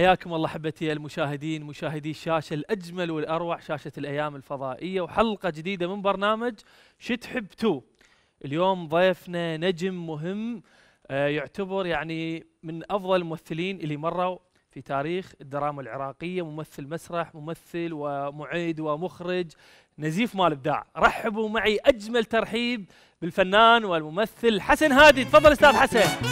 حياكم الله حبتي المشاهدين مشاهدي الشاشه الاجمل والاروع شاشه الايام الفضائيه وحلقه جديده من برنامج شو تحب تو اليوم ضيفنا نجم مهم آه، يعتبر يعني من افضل الممثلين اللي مروا في تاريخ الدراما العراقيه ممثل مسرح ممثل ومعيد ومخرج نزيف مال ابداع رحبوا معي اجمل ترحيب بالفنان والممثل حسن هادي تفضل استاذ حسن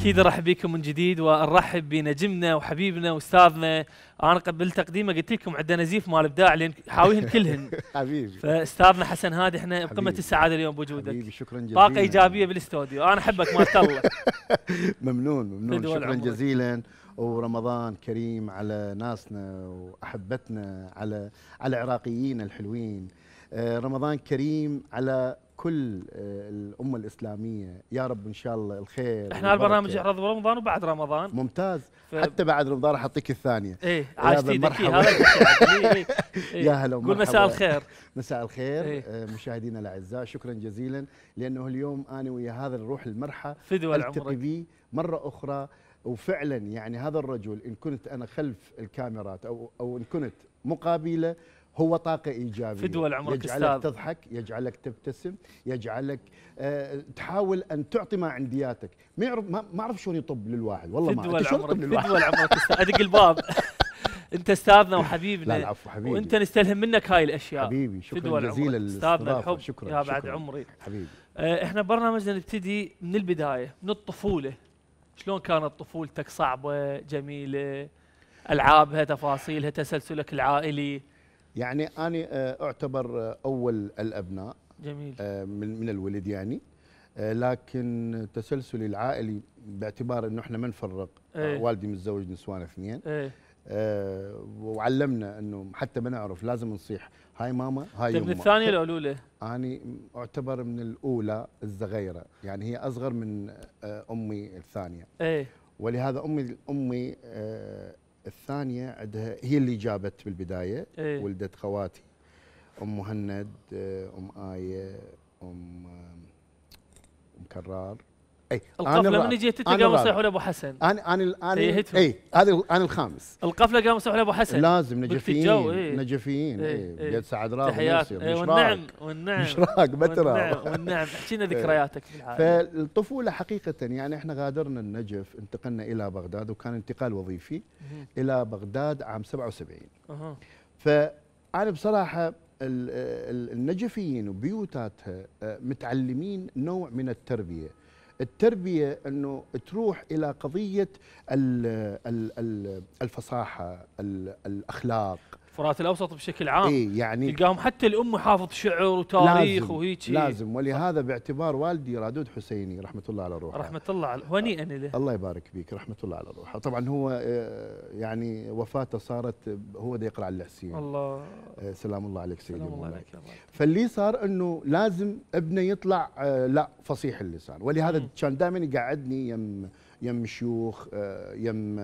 اكيد ارحب بكم من جديد ونرحب بنجمنا وحبيبنا واستاذنا انا قبل تقديمه قلت لكم عندنا نزيف مال ابداع لان حاويهن كلهن حبيبي فاستاذنا حسن هادي احنا بقمه السعاده اليوم بوجودك حبيبي شكرا جزيلا طاقه ايجابيه بالاستوديو انا احبك ما الله ممنون ممنون شكرا عمرك. جزيلا ورمضان كريم على ناسنا واحبتنا على على العراقيين الحلوين آه، رمضان كريم على كل آه، الامه الاسلاميه يا رب ان شاء الله الخير احنا البرنامج يعرض رمضان وبعد رمضان ممتاز ف... حتى بعد رمضان راح اعطيك الثانيه ايه عاشت دكي إيه، هذا إيه. إيه. يا هلا قول مساء الخير مساء الخير إيه. آه، مشاهدينا الاعزاء شكرا جزيلا لانه اليوم انا ويا هذا الروح المرحى التقي به مره اخرى وفعلا يعني هذا الرجل ان كنت انا خلف الكاميرات او او ان كنت مقابله هو طاقة إيجابية في دول عمرك يجعلك كستاذ. تضحك يجعلك تبتسم يجعلك أه تحاول أن تعطي ما عندياتك ما يعرف ما أعرف شلون يطب للواحد والله ما أعرف شلون يطب للواحد في دول عمرك أدق الباب انت استاذنا وحبيبنا لا العفو حبيبي وانت نستلهم منك هاي الاشياء حبيبي شكرا جزيلا استاذنا الحب شكرا يا بعد شكرا عمري حبيبي اه احنا برنامجنا نبتدي من البدايه من الطفوله شلون كانت طفولتك صعبه جميله العابها تفاصيلها تسلسلك العائلي يعني أنا آه، أعتبر آه، أول الأبناء جميل آه، من, من الولد يعني لكن تسلسلي العائلي باعتبار انه احنا ما نفرق ايه والدي متزوج نسوان اثنين ايه اه وعلمنا انه حتى ما نعرف لازم نصيح هاي ماما هاي ابن طيب، من الثانيه الاولى اني اعتبر من الاولى الصغيره يعني هي اصغر من امي الثانيه ايه ولهذا امي امي الثانيه عندها هي اللي جابت بالبدايه ايه؟ ولدت خواتي ام مهند آه، ام ايه ام ام كرار اي القفله من جهه قاموا يصيحوا لابو حسن انا انا انا اي إيه، هذا انا الخامس القفله قاموا يصيحوا لابو حسن لازم نجفيين ايه نجفيين اي ايه, إيه،, إيه. بيت سعد راضي تحيات ايه والنعم والنعم مشراق بترى والنعم احكينا ذكرياتك فالطفوله حقيقه يعني احنا غادرنا النجف انتقلنا الى بغداد وكان انتقال وظيفي الى بغداد عام 77 اها فانا بصراحه النجفيين وبيوتاتها آه، متعلمين نوع من التربيه التربيه انه تروح الى قضيه الفصاحه الاخلاق الفرات الاوسط بشكل عام اي يعني تلقاهم حتى الام حافظ شعر وتاريخ وهيك إيه. لازم ولهذا باعتبار والدي رادود حسيني رحمه الله على روحه رحمه الله على هنيئا له الله يبارك فيك رحمه الله على روحه طبعا هو آه، يعني وفاته صارت هو ده يقرا على الحسين الله آه، سلام الله عليك سيدي سلام الله عليك فاللي صار انه لازم ابنه يطلع آه، لا فصيح اللسان ولهذا م. كان دائما يقعدني يم يم شيوخ يم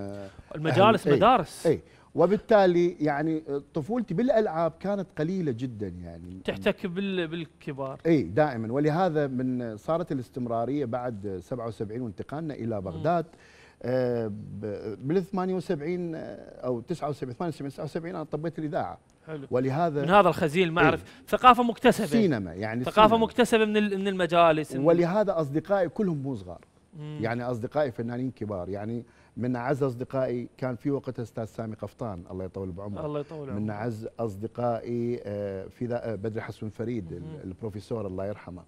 المجالس إيه. مدارس اي وبالتالي يعني طفولتي بالالعاب كانت قليله جدا يعني تحتك بالكبار اي دائما ولهذا من صارت الاستمراريه بعد 77 وانتقالنا الى بغداد آه، بال 78 آه، او 79 78 79 انا طبيت الاذاعه حلو ولهذا من هذا الخزين ما اعرف إيه؟ ثقافه مكتسبه سينما يعني ثقافه سينما. مكتسبه من من المجالس ولهذا اصدقائي كلهم مو صغار يعني اصدقائي فنانين كبار يعني من اعز اصدقائي كان في وقت استاذ سامي قفطان الله يطول بعمره الله يطول عمره من اعز اصدقائي آه، في آه، بدر حسن فريد البروفيسور الله يرحمه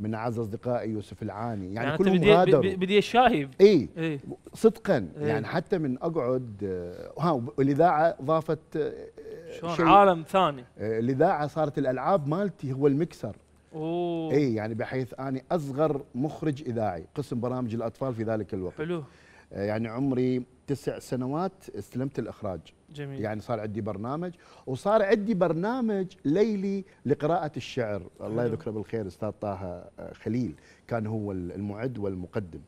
من اعز اصدقائي يوسف العاني يعني, يعني كلهم بدي غادروا بدي الشايب اي إيه؟ صدقا إيه؟ يعني حتى من اقعد آه، ها والاذاعه ضافت شلون عالم ثاني الاذاعه صارت الالعاب مالتي هو المكسر اوه اي يعني بحيث اني اصغر مخرج اذاعي قسم برامج الاطفال في ذلك الوقت حلو آه، يعني عمري تسع سنوات استلمت الاخراج جميل. يعني صار عندي برنامج وصار عندي برنامج ليلي لقراءة الشعر الله يذكره بالخير استاذ طه آه، خليل كان هو المعد والمقدم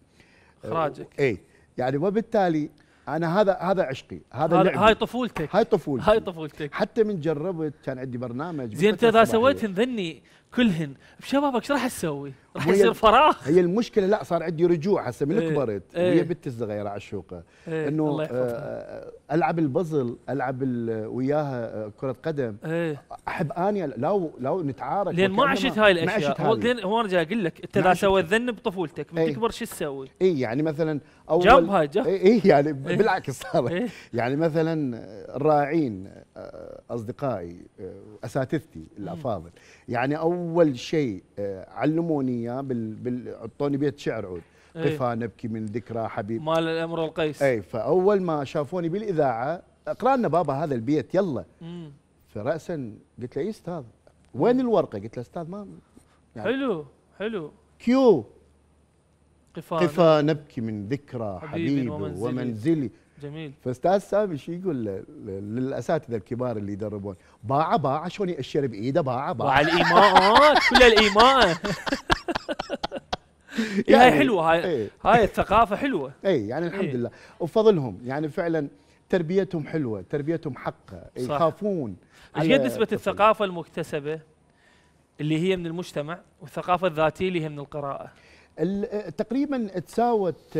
آه، اخراجك اي يعني وبالتالي انا هذا هذا عشقي هذا هاي, هاي طفولتك هاي طفولتك هاي طفولتك حتى من جربت كان عندي برنامج زين انت اذا سويتهن ذني كلهن بشبابك ايش راح تسوي؟ رح يصير فراغ هي المشكله لا صار عندي رجوع هسه من كبرت ايه, إيه. هي بنتي الصغيره عشوقه ايه انه آه العب البزل العب وياها آه، كره قدم ايه احب اني لو لو نتعارك لان ما عشت هاي الاشياء هو هو انا جاي اقول لك انت اذا سويت ذنب بطفولتك من إيه. تكبر شو تسوي؟ اي يعني مثلا اول جاب هاي جاب اي إيه، يعني بالعكس صار يعني مثلا آه، الراعين آه، اصدقائي اساتذتي الافاضل يعني اول شيء علموني اياه بال, بال... عطوني بيت شعر عود إيه. قفا نبكي من ذكرى حبيب مال الامر القيس اي فاول ما شافوني بالاذاعه اقرا لنا بابا هذا البيت يلا فراسا قلت له اي استاذ وين الورقه؟ قلت له استاذ ما يعني حلو حلو كيو قفا قفا نبكي من ذكرى حبيبي, حبيبي ومنزلي, ومنزلي جميل فاستاذ سامي شو يقول للاساتذه الكبار اللي يدربون باع باع شلون يأشر بايده باع باع باع الايماء آه، كل الايماء إيه، يعني هاي حلوه هاي ايه هاي الثقافه حلوه اي يعني الحمد ايه لله وفضلهم يعني فعلا تربيتهم حلوه تربيتهم حقه يخافون ايش قد آه، نسبه الثقافه المكتسبه اللي هي من المجتمع والثقافه الذاتيه اللي هي من القراءه تقريبا تساوت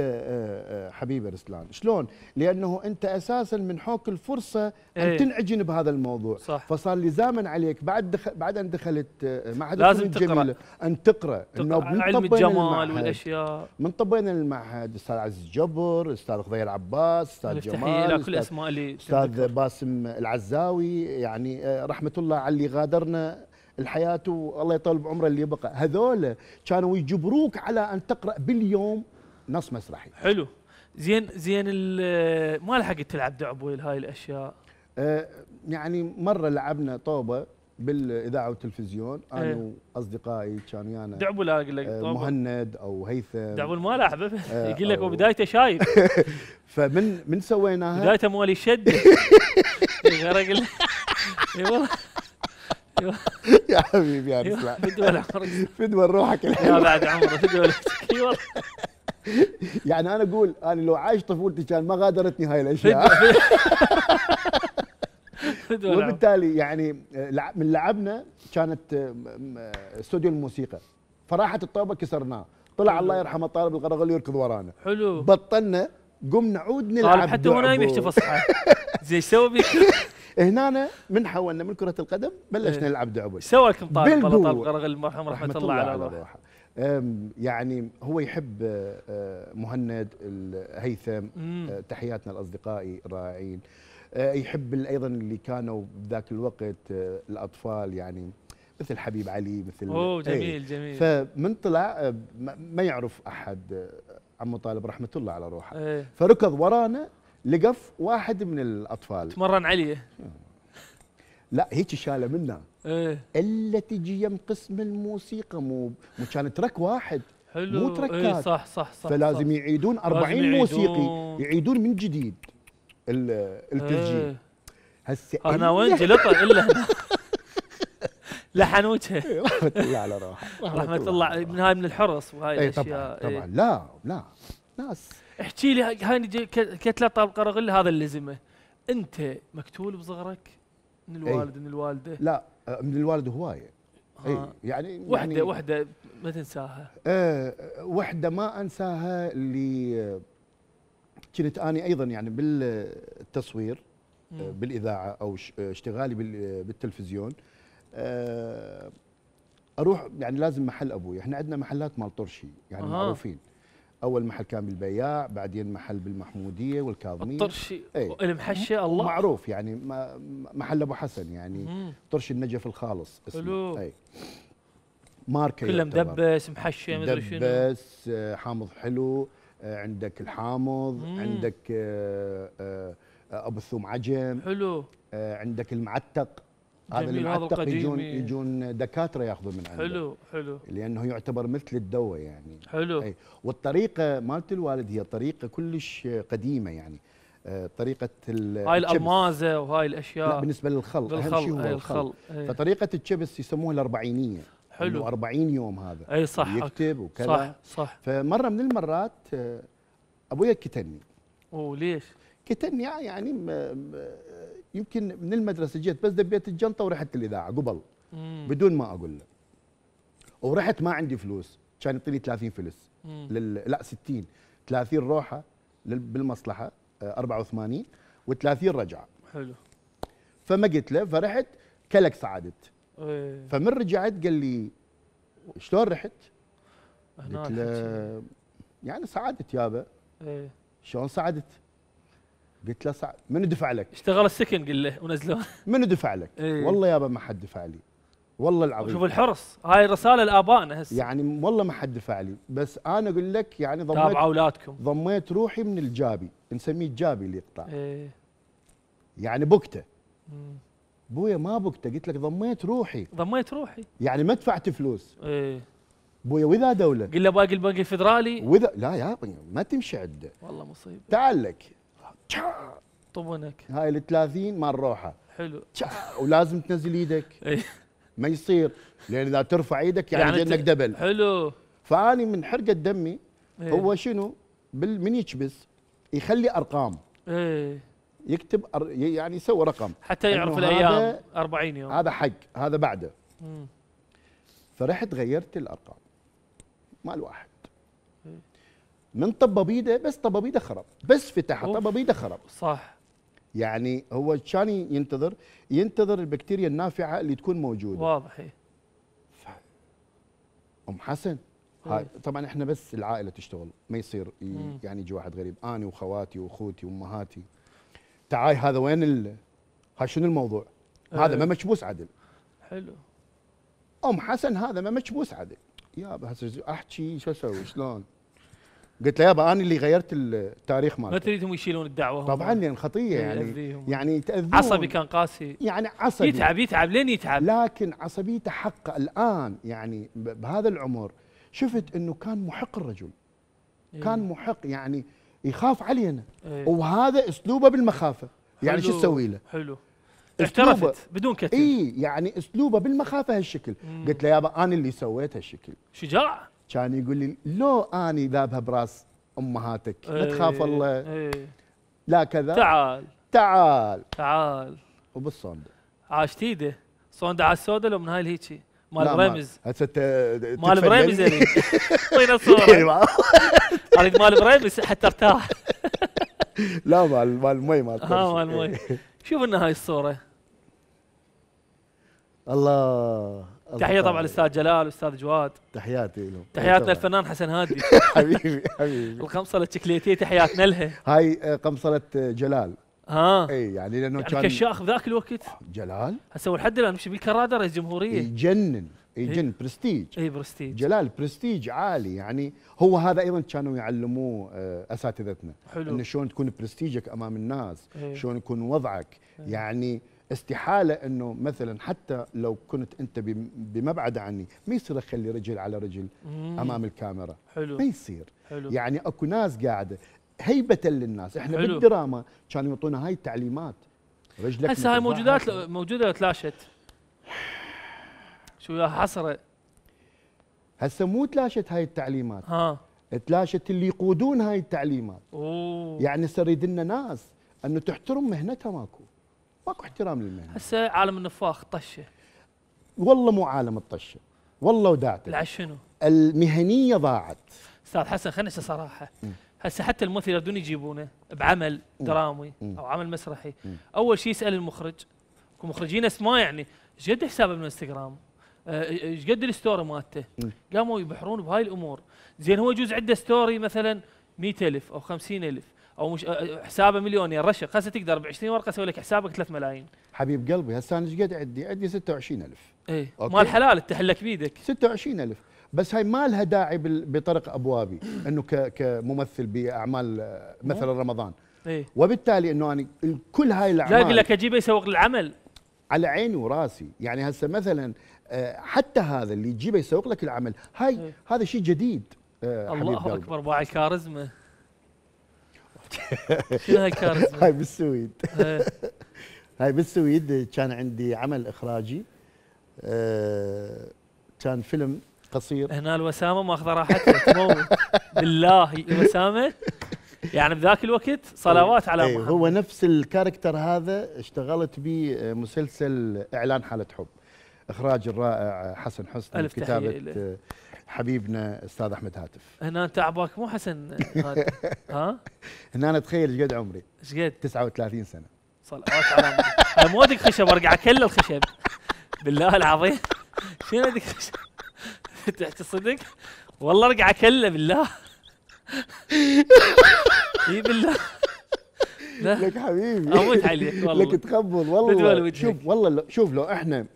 حبيبي رسلان شلون لانه انت اساسا من حوك الفرصه ان إيه. تنعجن بهذا الموضوع صح. فصار لزاما عليك بعد دخل بعد ان دخلت معهد لازم تقرا ان تقرا انه من علم الجمال والاشياء من طبينا المعهد استاذ عزيز جبر استاذ خضير عباس استاذ جمال كل اسماء اللي استاذ باسم العزاوي يعني رحمه الله على اللي غادرنا الحياه والله يطول بعمره اللي يبقى هذول كانوا يجبروك على ان تقرا باليوم نص مسرحي حلو زين زين ما لحقت تلعب دعب ويل هاي الاشياء آه يعني مره لعبنا طوبه بالاذاعه والتلفزيون إيه. انا ايه. واصدقائي كان يانا دعبو لا اقول لك آه، طبعا. مهند او هيثم دعبو ما لاعب آه، يقول لك وبدايته شايب فمن من سويناها بدايته مالي شد غير اقول والله يا حبيبي يا رسلان فدوى عمرك فدوى روحك الحين يا بعد عمره فدوى اي والله يعني انا اقول انا لو عايش طفولتي كان ما غادرتني هاي الاشياء وبالتالي يعني آه، من لعبنا كانت آه، آه، استوديو الموسيقى فراحت الطوبه كسرناه طلع حلو. الله يرحمه طالب الغرغل يركض ورانا حلو بطلنا قمنا نعود نلعب طالب حتى هو نايم يحتفظ زين زي سوى بيك هنا من حولنا من كره القدم بلشنا إيه. نلعب دعبه سوى لكم طارق طارق المرحوم رحمه, رحمة الله, الله على روحه يعني هو يحب آه، آه، مهند هيثم آه، تحياتنا لاصدقائي الرائعين يحب ايضا اللي كانوا بذاك الوقت الاطفال يعني مثل حبيب علي مثل اوه إيه. جميل ايه جميل فمن طلع ما يعرف احد عمو طالب رحمه الله على روحه ايه فركض ورانا لقف واحد من الاطفال تمرن عليه لا هيك شاله منا ايه الا تجي يم قسم الموسيقى مو مو كان ترك واحد حلو مو إيه، تركات ايه صح صح صح فلازم صح يعيدون 40 موسيقي يعيدون من جديد التسجيل ايه هسه انا وين جلطه الا لحن وجهه إيه، رحمة الله على روحه رحمة, الله, من هاي من الحرص وهاي إيه، الاشياء طبعا طبعا لا لا ناس احكي لي هاني كتلة القرغل هذا اللي لزمه انت مكتول بصغرك من إيه. الوالد من الوالده لا أه، من الوالد هوايه آه. اي يعني وحده يعني وحده ما تنساها آه وحده ما انساها اللي أه، كنت اني ايضا يعني بالتصوير بالاذاعه او اشتغالي بالتلفزيون اروح يعني لازم محل ابوي احنا عندنا محلات مال طرشي يعني آه. معروفين اول محل كان بالبياع بعدين محل بالمحموديه والكاظميه الطرشي ايه المحشه الله معروف يعني محل ابو حسن يعني مم. طرش النجف الخالص اسمه اي ماركه كله مدبس محشه مدري شنو مدبس آه، حامض حلو آه، عندك الحامض مم. عندك آه، ابو الثوم عجم حلو عندك المعتق هذا اللي القديم يجون إيه. يجون دكاتره ياخذون من عنده حلو حلو لانه يعتبر مثل الدواء يعني حلو أي والطريقه مالت الوالد هي طريقه كلش قديمه يعني آه، طريقه هاي الالمازه وهاي الاشياء لا بالنسبه للخل اهم شيء هو الخل, فطريقه الشبس يسموها الاربعينيه حلو 40 يوم هذا اي صح يكتب وكذا صح صح فمره من المرات آه، ابويا كتني اوه ليش؟ كتني يعني يمكن من المدرسه جيت بس دبيت الجنطه ورحت الاذاعه قبل مم. بدون ما اقول له ورحت ما عندي فلوس كان يعطيني 30 فلس لل... لا 60 30 روحه لل... بالمصلحه 84 آه، و30 رجعه حلو فما قلت له فرحت كلك سعادت إيه. فمن رجعت قال لي شلون رحت؟ قلت له يعني سعادت يابا ايه شلون سعادت؟ قلت له صعب من دفع لك؟ اشتغل السكن قل له ونزلوه من دفع لك؟ ايه والله يابا ما حد دفع لي والله العظيم شوف الحرص هاي رساله لابائنا هسه يعني والله ما حد دفع لي بس انا اقول لك يعني ضميت تابعوا اولادكم ضميت روحي من الجابي نسميه الجابي اللي يقطع ايه يعني بكته بويا ما بكته قلت لك ضميت روحي ضميت روحي يعني ما دفعت فلوس ايه بويا واذا دوله قل له باقي البنك الفدرالي واذا لا يا ما تمشي عده والله مصيبه تعال لك طبونك هاي ال 30 مال روحه حلو ولازم تنزل ايدك إيه. ما يصير لان اذا ترفع ايدك يعني, يعني جنك دبل حلو فاني من حرقه دمي ايه هو شنو من يكبس يخلي ارقام ايه يكتب أر يعني يسوي رقم حتى يعرف الايام 40 يوم هذا حق هذا بعده مم. فرحت غيرت الارقام مال واحد من طب بيده بس طب بيده خرب بس فتح طب بيده خرب صح يعني هو كان ينتظر ينتظر البكتيريا النافعه اللي تكون موجوده واضح ف... ام حسن إيه. هاي طبعا احنا بس العائله تشتغل ما يصير ي... يعني يجي واحد غريب انا وخواتي واخوتي وامهاتي تعاي هذا وين ال... ها شنو الموضوع؟ أه. هذا ما مكبوس عدل حلو ام حسن هذا ما مكبوس عدل يا بس احكي شو اسوي شلون؟ قلت له يابا انا اللي غيرت التاريخ مالك ما تريدهم يشيلون الدعوه طبعا لان يعني خطيه إيه، يعني يعني تاذون عصبي كان قاسي يعني عصبي يتعب يتعب لين يتعب لكن عصبيته حق الان يعني بهذا العمر شفت انه كان محق الرجل إيه؟ كان محق يعني يخاف علينا إيه؟ وهذا اسلوبه بالمخافه يعني شو تسوي له؟ حلو اعترفت بدون كتف اي يعني اسلوبه بالمخافه هالشكل مم. قلت له يابا انا اللي سويت هالشكل شجاع كان يقول لي لو اني ذابها براس امهاتك لا إيه، تخاف الله ايه لا كذا تعال تعال تعال وبالصوندة عاشت ايده صوندة على السوداء لو من هاي الهيجي مال بريمز هسه مال بريمز يعني وين الصورة اريد مال بريمز حتى ارتاح لا مال مال مي مال ها آه، مال مي شوف لنا هاي الصورة الله تحيه طبعا للاستاذ جلال والاستاذ جواد تحياتي لهم إيه تحياتنا للفنان حسن هادي حبيبي حبيبي القمصله الشكليتيه تحياتنا لها هاي آه، قمصله جلال ها اي يعني لانه يعني كان كشاخ ذاك الوقت جلال هسه ولحد الان مش بالكرادة رئيس جمهوريه يجنن يجن إيه؟ برستيج اي برستيج جلال برستيج عالي يعني هو هذا ايضا كانوا يعلموه آه، اساتذتنا حلو انه شلون تكون برستيجك امام الناس إيه؟ شلون يكون وضعك إيه؟ يعني استحاله انه مثلا حتى لو كنت انت بمبعد عني ما يصير اخلي رجل على رجل امام الكاميرا حلو ما يصير حلو. يعني اكو ناس قاعده هيبه للناس احنا حلو. بالدراما كانوا يعطونا هاي التعليمات رجلك هسه هاي موجودات موجوده تلاشت شو حصره هسه مو تلاشت هاي التعليمات ها تلاشت اللي يقودون هاي التعليمات أوه. يعني صار لنا ناس انه تحترم مهنتها ماكو ماكو احترام للمهنه هسه عالم النفاخ طشه والله مو عالم الطشه والله وداعته لا شنو المهنيه ضاعت استاذ حسن خلينا صراحه هسه حتى الممثل يردون يجيبونه بعمل درامي مم. او عمل مسرحي مم. اول شيء يسال المخرج ومخرجين اسماء يعني ايش قد حسابه بالانستغرام؟ آه، ايش قد الستوري مالته؟ قاموا يبحرون بهاي الامور زين هو يجوز عنده ستوري مثلا 100000 او 50000 او مش حسابه مليونين رشق هسه تقدر ب 20 ورقه اسوي لك حسابك 3 ملايين حبيب قلبي هسه انا ايش قد عندي؟ عندي 26000 اي مال حلال تحلك بيدك 26000 بس هاي ما لها داعي بطرق ابوابي انه كممثل باعمال آه، مثلا رمضان إيه؟ وبالتالي انه انا كل هاي الاعمال لا اقول لك اجيبه يسوق للعمل على عيني وراسي يعني هسه مثلا آه، حتى هذا اللي يجيبه يسوق لك العمل هاي إيه؟ هذا شيء جديد آه، الله اكبر باع الكاريزما شنو هالكارثه؟ هاي بالسويد هاي بالسويد كان عندي عمل اخراجي آه كان فيلم قصير هنا الوسامه ماخذه راحتها تموت بالله الوسامه يعني بذاك الوقت صلوات على إيه، محمد هو نفس الكاركتر هذا اشتغلت به آه، مسلسل اعلان حاله حب اخراج الرائع حسن حسني كتابه آه، حبيبنا استاذ احمد هاتف هنا عباك مو حسن ها هنا انا تخيل ايش قد عمري ايش قد 39 سنه صلوات على انا مو ادق خشب ارقع كل الخشب بالله العظيم شنو ادق خشب تحكي صدق والله ارقع كله بالله اي بالله لك حبيبي اموت عليك والله لك تخبل والله شوف والله شوف لو احنا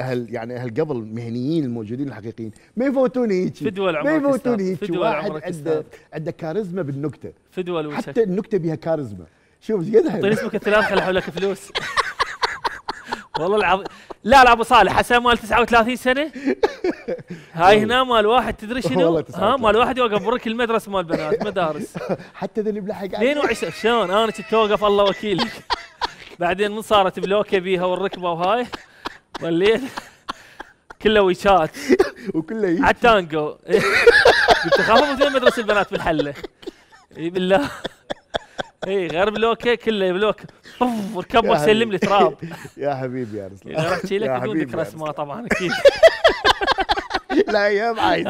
اهل يعني اهل قبل المهنيين الموجودين الحقيقيين ما يفوتوني هيك فدوى ما يفوتوني هيك واحد عنده عنده كاريزما بالنكته فدوى الوشك. حتى النكته بها كاريزما شوف ايش قد طيب اسمك الثلاث خلي حولك فلوس والله العظيم لا لا ابو صالح حسام مال 39 سنه هاي هنا مال واحد تدري شنو؟ ها مال واحد يوقف برك المدرسه مال بنات مدارس حتى ذا اللي ملحق 22 شلون انا كنت اوقف الله وكيلك بعدين من صارت بلوكه بيها والركبه وهاي وليت كله ويشات وكله يجي عالتانجو قلت اخاف مثل مدرسه البنات في الحله اي بالله اي غير بلوكه كله بلوك اوف ركب وسلم لي تراب يا حبيبي يا رسول الله رحت لك بدون ذكر اسماء طبعا اكيد لا ايام عايد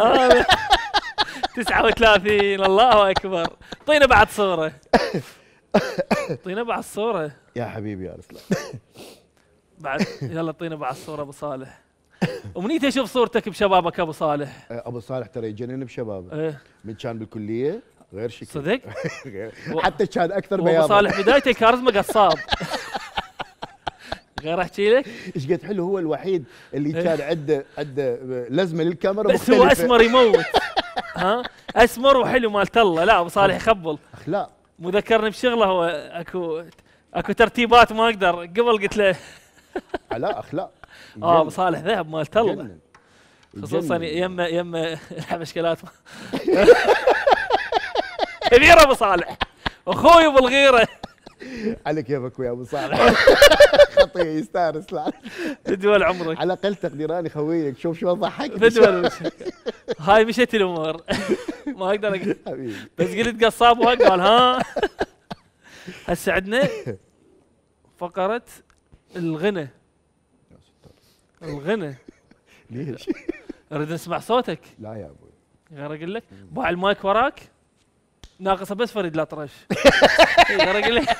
39 الله اكبر اعطينا بعد صوره اعطينا بعد صوره يا حبيبي يا رسول الله بعد يلا اعطينا بعد صوره ابو صالح امنيتي اشوف صورتك بشبابك ابو صالح أه، ابو صالح ترى يجنن بشبابه ايه من كان بالكليه غير شكل صدق حتى كان اكثر بياض ابو صالح بدايته كاريزما قصاب غير احكي لك ايش قد حلو هو الوحيد اللي إيه. كان عنده عنده لزمه للكاميرا بس هو اسمر يموت ها اسمر وحلو مالت الله لا ابو صالح يخبل اخلاق مو ذكرني بشغله هو اكو اكو ترتيبات ما اقدر قبل قلت له علاء اخلاق اه صالح ذهب مال الله خصوصا يم يم الحبشكلات كبيره ابو صالح اخوي ابو الغيره على كيفك ويا ابو صالح خطيه يستانس لا تدول عمرك على الاقل تقديراني خويك شوف شو ضحك تدول هاي مشت الامور ما اقدر اقول بس قلت قصاب وقال ها هسه عندنا فقره الغنى الغنى ليش؟ اريد اسمع صوتك لا يا ابوي غير اقول لك باع المايك وراك ناقصه بس فريد الاطرش غير اقول لك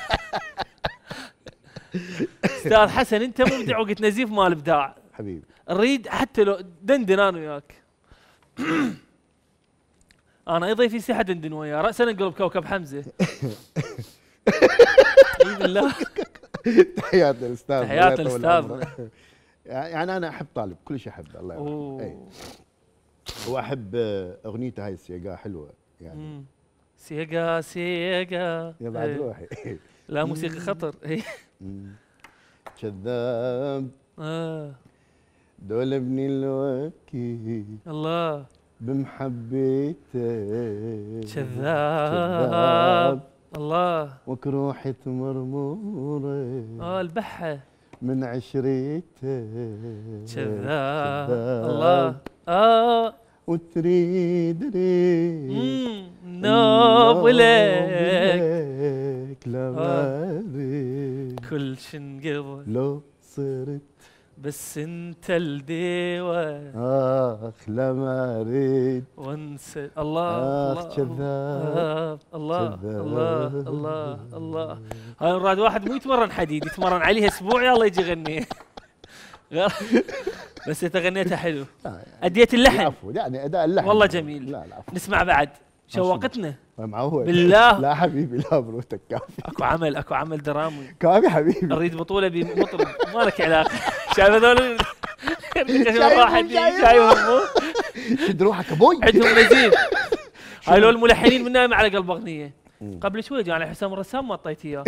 استاذ حسن انت مبدع وقت نزيف مال ابداع حبيبي اريد حتى لو دندن انا وياك انا اي ضيف سي دندن وياه راسا انقلب كوكب حمزه بالله تحيات للاستاذ تحيات للاستاذ يعني انا احب طالب كل شيء احبه الله يرحمه إيه. واحب آه، اغنيته هاي السيقا حلوه يعني سيقا سيقا يا بعد إيه. روحي لا موسيقى خطر إيه. كذاب آه. دول ابني الوكي الله بمحبيتك كذاب الله وكروحي مرمورة اه البحة من عشريته كذاب الله اه وتريد نوب نوبلك لا آه. كل شنقبل لو صرت بس انت الديوة اخ لما اريد وانسى الله الله كذاب الله الله الله الله هاي مراد واحد مو يتمرن حديد يتمرن عليها اسبوع يلا يجي يغني بس انت غنيتها حلو آه، اديت اللحن عفوا يعني اداء اللحن والله جميل لا لا نسمع بعد شوقتنا بالله لا حبيبي لا بروتك كافي اكو عمل اكو عمل درامي كافي حبيبي اريد بطوله بمطرب مالك علاقه شايف هذول واحد شايفهم شد روحك ابوي عندهم مزيد هذول الملحنين من نايم على قلب اغنيه قبل شوي جاني حسام الرسام ما اعطيت اياه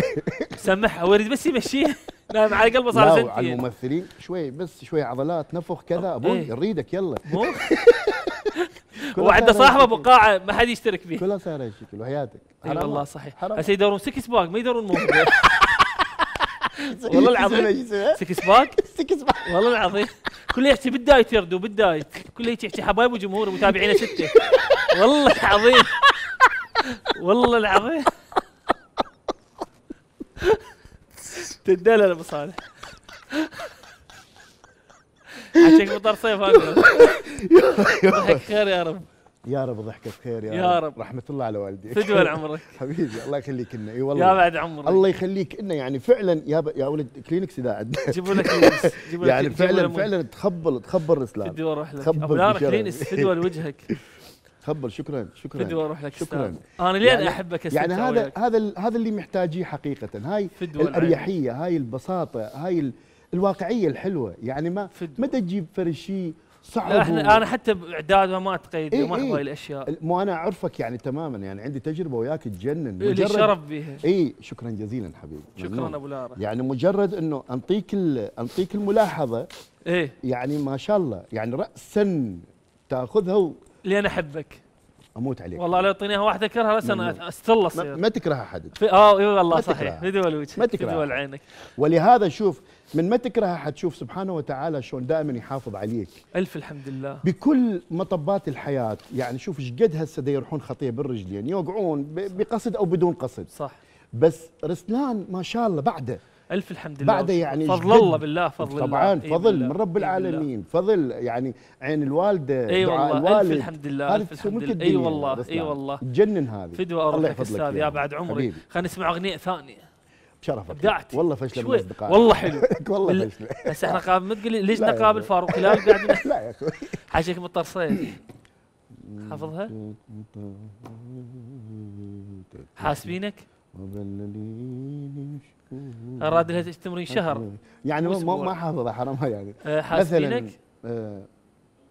سمحها ويريد بس يمشي نايم على قلبه صار سنتين على الممثلين شوي بس شوي عضلات نفخ كذا ابوي ايه يلا هو عنده صاحبه بقاعه ما حد يشترك فيه كلها سهره شكل وحياتك اي والله صحيح هسه يدورون سكس باك ما يدورون موهبه والله العظيم سكس باك سكس باك والله العظيم كله يحكي بالدايت يردو بالدايت كله يحكي حبايب وجمهور ومتابعينه سته والله العظيم والله العظيم تدلل ابو صالح حكيك مطر صيف هذا خير يا رب يا رب ضحكك خير يا, يا رب. رب رحمه الله على والديك تجول عمرك حبيبي الله يخليك لنا اي والله يا بعد عمرك الله يخليك لنا يعني فعلا يا ب... يا ولد كلينكس اذا عندنا جيبوا لنا كلينكس جيبوا لنا يعني فعلا فعلا تخبل تخبل رسلان فدوى اروح لك تخبل كلينكس فدوى وجهك تخبل شكرا شكرا فدوى اروح لك شكرا انا لين يعني احبك يعني هذا هذا هذا اللي محتاجيه حقيقه هاي الاريحيه هاي البساطه هاي الواقعيه الحلوه يعني ما متى تجيب فرشي صعب لا احنا انا حتى باعداد ما اتقيد إيه ما ابغى إيه الاشياء مو انا اعرفك يعني تماما يعني عندي تجربه وياك تجنن إيه شرف بيها اي شكرا جزيلا حبيبي شكرا ابو لارا يعني مجرد انه انطيك انطيك الملاحظه ايه يعني ما شاء الله يعني راسا تاخذها و... لان احبك اموت عليك والله لو اعطينيها واحده اكرهها بس انا استل ما, ما تكره احد اه اي والله صحيح بدول وجهك بدول عينك ولهذا شوف من ما تكرهها حتشوف سبحانه وتعالى شلون دائما يحافظ عليك الف الحمد لله بكل مطبات الحياه يعني شوف ايش قد هسه يروحون خطيه بالرجلين يوقعون بقصد او بدون قصد صح بس رسلان ما شاء الله بعده الف الحمد لله بعده يعني فضل الله بالله فضل طبعا الله طبعا إيه فضل بالله من رب إيه العالمين فضل يعني عين الوالده اي والله الوالد الف الحمد لله الف الحمد لله اي والله اي والله تجنن هذه فدوى اروح استاذ يا بعد عمري خلينا نسمع اغنيه ثانيه شرفك ابدعت والله فشل من الاصدقاء والله حلو والله فشل بس احنا قابل ما تقول ليش نقابل فاروق هلال قاعد لا يا اخوي حاشاك مطر صيد حافظها؟ حاسبينك؟ اراد لها تمرين شهر يعني ما ما حافظها حرامها يعني أه، حاسبينك؟ أه،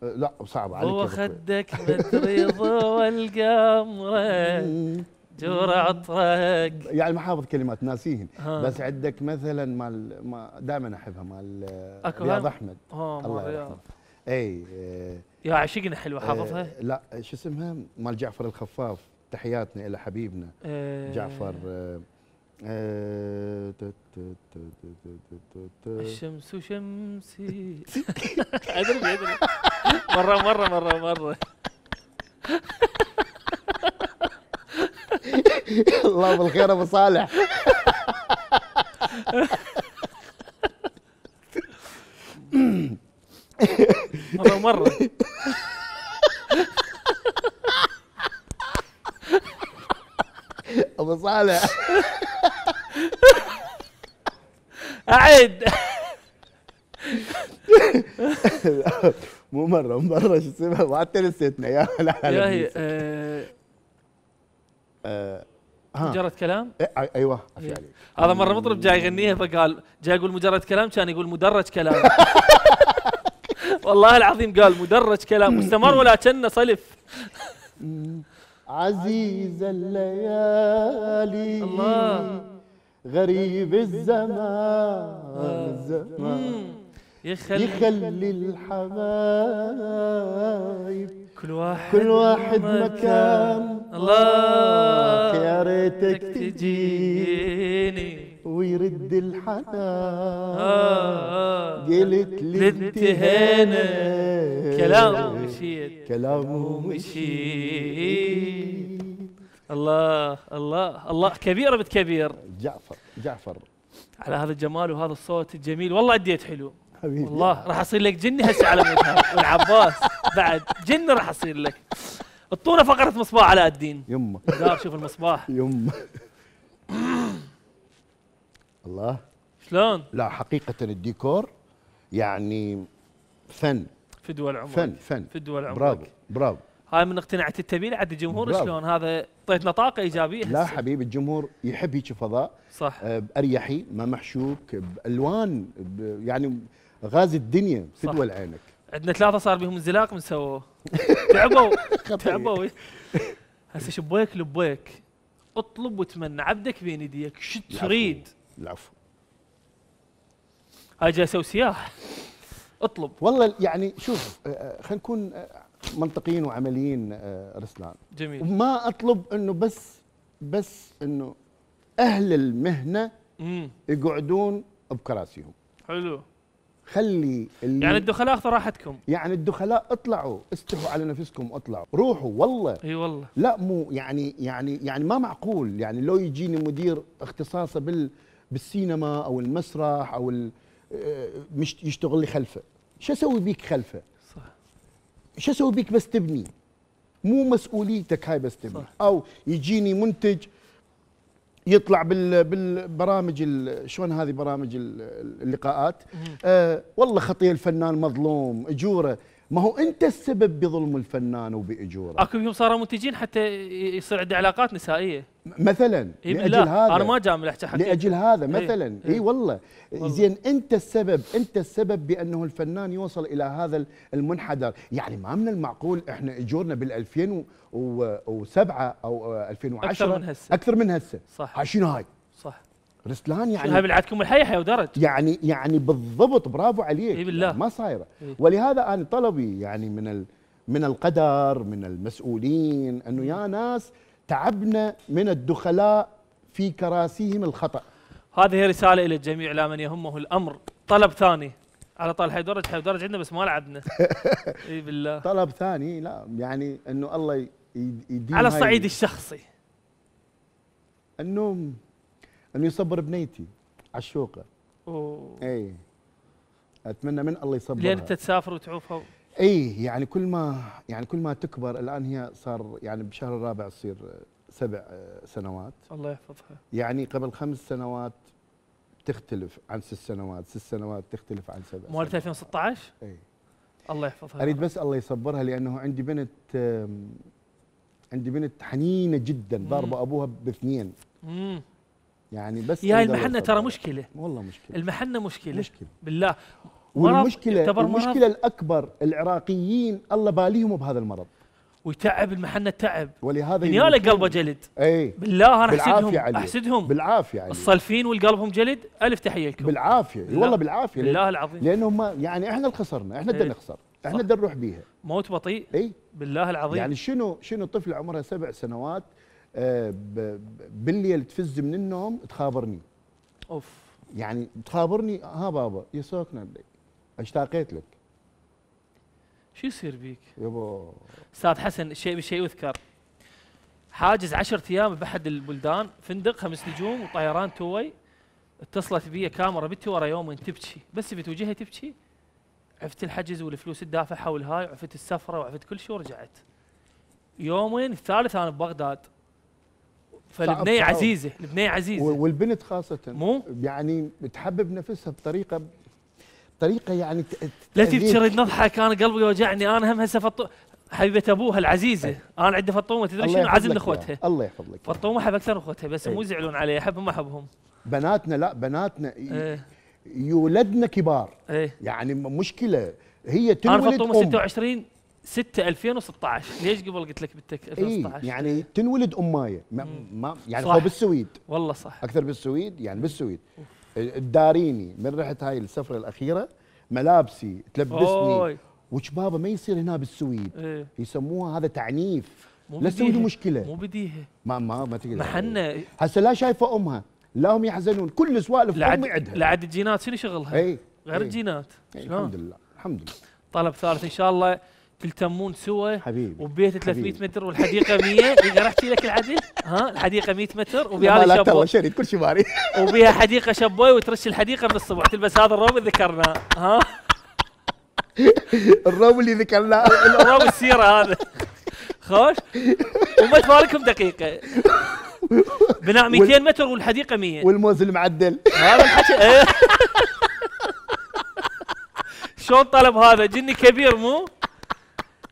أه، لا صعب عليك هو خدك مدري والقمره جور عطرك يعني ما حافظ كلمات ناسيهن بس عندك مثلا مال ما دائما احبها مال رياض احمد الله يرحمه اي يا عشقنا حلوه إيه، حافظها لا شو اسمها مال جعفر الخفاف تحياتنا الى حبيبنا جعفر الشمس شمسي ادري ادري مره مره مره مره الله بالخير ابو صالح مرة مرة ابو صالح اعد مو مرة مرة شو اسمها وحتى نسيتنا يا لا لا يا هي مجرد كلام إيه، ايوه إيه. عليك هذا مره مطرب جاي يغنيها فقال جاي يقول مجرد كلام كان يقول مدرج كلام والله العظيم قال مدرج كلام واستمر ولا كنا صلف عزيز الليالي الله غريب الزمان الزمان يخلي, يخلي الحبايب كل واحد كل واحد مكان الله يا ريتك تجيني ويرد الحنان آه، آه. قلت لي انتهينا كلامه مشيت كلامه مشيت الله الله الله كبيرة بتكبير جعفر جعفر على هذا الجمال وهذا الصوت الجميل والله اديت حلو حبيبي والله راح اصير لك جني هسه على مدهب والعباس بعد جني راح اصير لك اعطونا فقره مصباح علاء الدين يمه دار شوف المصباح يمه الله شلون؟ لا حقيقة الديكور يعني فن في دول عمرك فن فن في دول عمرك برافو برافو هاي من اقتنعت التبيل عند الجمهور شلون هذا اعطيتنا طاقة إيجابية لا حبيبي الجمهور يحب هيك فضاء صح آه، اريحي ما محشوك بألوان يعني غاز الدنيا تدول عينك عندنا ثلاثه صار بهم انزلاق من سووه تعبوا تعبوا هسه شبيك لبيك اطلب وتمنى عبدك بين يديك شو تريد العفو هاي جاي اسوي سياح اطلب والله يعني شوف آه، آه، خلينا نكون آه، منطقيين وعمليين رسلان جميل ما اطلب انه بس بس انه اهل المهنه يقعدون بكراسيهم حلو خلي اللي يعني الدخلاء راحتكم يعني الدخلاء اطلعوا استحوا على نفسكم اطلعوا روحوا والله اي والله لا مو يعني يعني يعني ما معقول يعني لو يجيني مدير اختصاصه بال بالسينما او المسرح او ال آه، مش يشتغل لي خلفه شو اسوي بيك خلفه صح شو اسوي بيك بس تبني مو مسؤوليتك هاي بس تبني صح. او يجيني منتج يطلع بالبرامج شلون هذه برامج اللقاءات آه والله خطيه الفنان مظلوم اجوره ما هو انت السبب بظلم الفنان وباجوره اكو يوم صاروا منتجين حتى يصير عنده علاقات نسائيه مثلا إيه، لاجل لا. هذا انا ما جامل احكي لاجل هذا إيه، مثلا إيه. اي إيه. إيه والله, والله. زين انت السبب انت السبب بانه الفنان يوصل الى هذا المنحدر يعني ما من المعقول احنا اجورنا بال2007 او 2010 اكثر من هسه اكثر من هسه صح شنو هاي رسلان يعني هاي بلعتكم الحي حي ودرج يعني يعني بالضبط برافو عليك اي بالله يعني ما صايره إيه؟ ولهذا انا طلبي يعني من ال من القدر من المسؤولين انه يا ناس تعبنا من الدخلاء في كراسيهم الخطا هذه رساله الى الجميع لا من يهمه الامر طلب ثاني على طال حي ودرج عندنا بس ما لعبنا اي بالله طلب ثاني لا يعني انه الله يديم على الصعيد الشخصي انه انه يصبر بنيتي على اوه اي اتمنى من الله يصبرها لين انت تسافر وتعوفها اي يعني كل ما يعني كل ما تكبر الان هي صار يعني بشهر الرابع تصير سبع سنوات الله يحفظها يعني قبل خمس سنوات تختلف عن ست سنوات ست سنوات تختلف عن سبع مولد 2016 اي الله يحفظها اريد بس الله يصبرها لانه عندي بنت عندي بنت حنينه جدا ضاربه ابوها باثنين يعني بس يا المحنه ترى مشكله والله مشكله المحنه مشكله مشكله بالله والمشكله المشكله الاكبر العراقيين الله باليهم بهذا المرض ويتعب المحنه تعب ولهذا له قلبه جلد اي بالله انا احسدهم علي. احسدهم بالعافيه علي. الصلفين والقلبهم جلد الف تحيه لكم بالعافيه بالله. والله بالعافيه بالله العظيم لانهم يعني احنا اللي خسرنا احنا اللي إيه. نخسر احنا اللي نروح بيها موت بطيء اي بالله العظيم يعني شنو شنو طفل عمره سبع سنوات آه، بالليل تفز من النوم تخابرني اوف يعني تخابرني ها بابا يا ساكنه اشتاقيت لك شو يصير بيك؟ يابا استاذ حسن شيء بشيء يذكر حاجز 10 ايام باحد البلدان فندق خمس نجوم وطيران توي اتصلت بي كاميرا بنتي ورا يومين تبكي بس في تبكي عفت الحجز والفلوس الدافعه والهاي وعفت السفره وعفت كل شيء ورجعت يومين الثالث انا ببغداد فالبنيه عزيزه البنيه عزيزه والبنت خاصه مو يعني بتحبب نفسها بطريقه طريقه يعني لا تبشري نضحك انا قلبي يوجعني انا هم هسه فط... حبيبه ابوها العزيزه أي. انا عندي فطومه تدري شنو عزم لاخوتها الله يحفظ لك فطومه احب اكثر اخوتها بس مو يزعلون إيه. علي احبهم ما احبهم بناتنا لا بناتنا أي. يولدنا كبار أي. يعني مشكله هي تنولد انا فطومه 26 6 2016 ليش قبل قلت لك بالتك 2016 إيه يعني تنولد امايه ما, ما يعني هو بالسويد والله صح اكثر بالسويد يعني بالسويد تداريني من رحت هاي السفره الاخيره ملابسي تلبسني وشبابه ما يصير هنا بالسويد إيه؟ يسموها هذا تعنيف لا تسوي مشكله مو بديهه ما ما ما تقدر محنا هسه لا شايفه امها لا هم يحزنون كل سوالف امي عندها لعد الجينات شنو شغلها؟ اي غير إيه. الجينات ايه الحمد لله الحمد لله طلب ثالث ان شاء الله بالتمون سوى حبيبي وبيت 300 متر والحديقه 100 اذا رحت لك العدل ها الحديقه 100 متر لا شبوي شريت كل شيء ماري وبها حديقه شبوي وترش الحديقه من الصبح تلبس هذا الروب اللي ذكرناه ها الروب اللي ذكرناه الروب السيره هذا خوش وما تباركهم دقيقه بناء 200 متر والحديقه 100 والموز المعدل هذا الحكي شلون طلب هذا جني كبير مو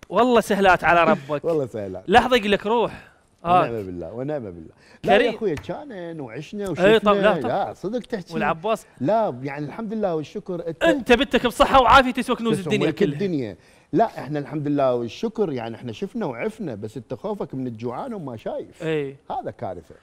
والله سهلات على ربك والله سهلات لحظه يقول لك روح آه. ونعم بالله ونعم بالله لا يا اخوي كان وعشنا إيه، وشفنا اي طب لا, طب لا صدق تحكي والعباس لا يعني الحمد لله والشكر انت, انت بنتك بصحه وعافيه تسوى كنوز الدنيا كلها الدنيا لا احنا الحمد لله والشكر يعني احنا شفنا وعفنا بس انت خوفك من الجوعان وما شايف اي هذا كارثه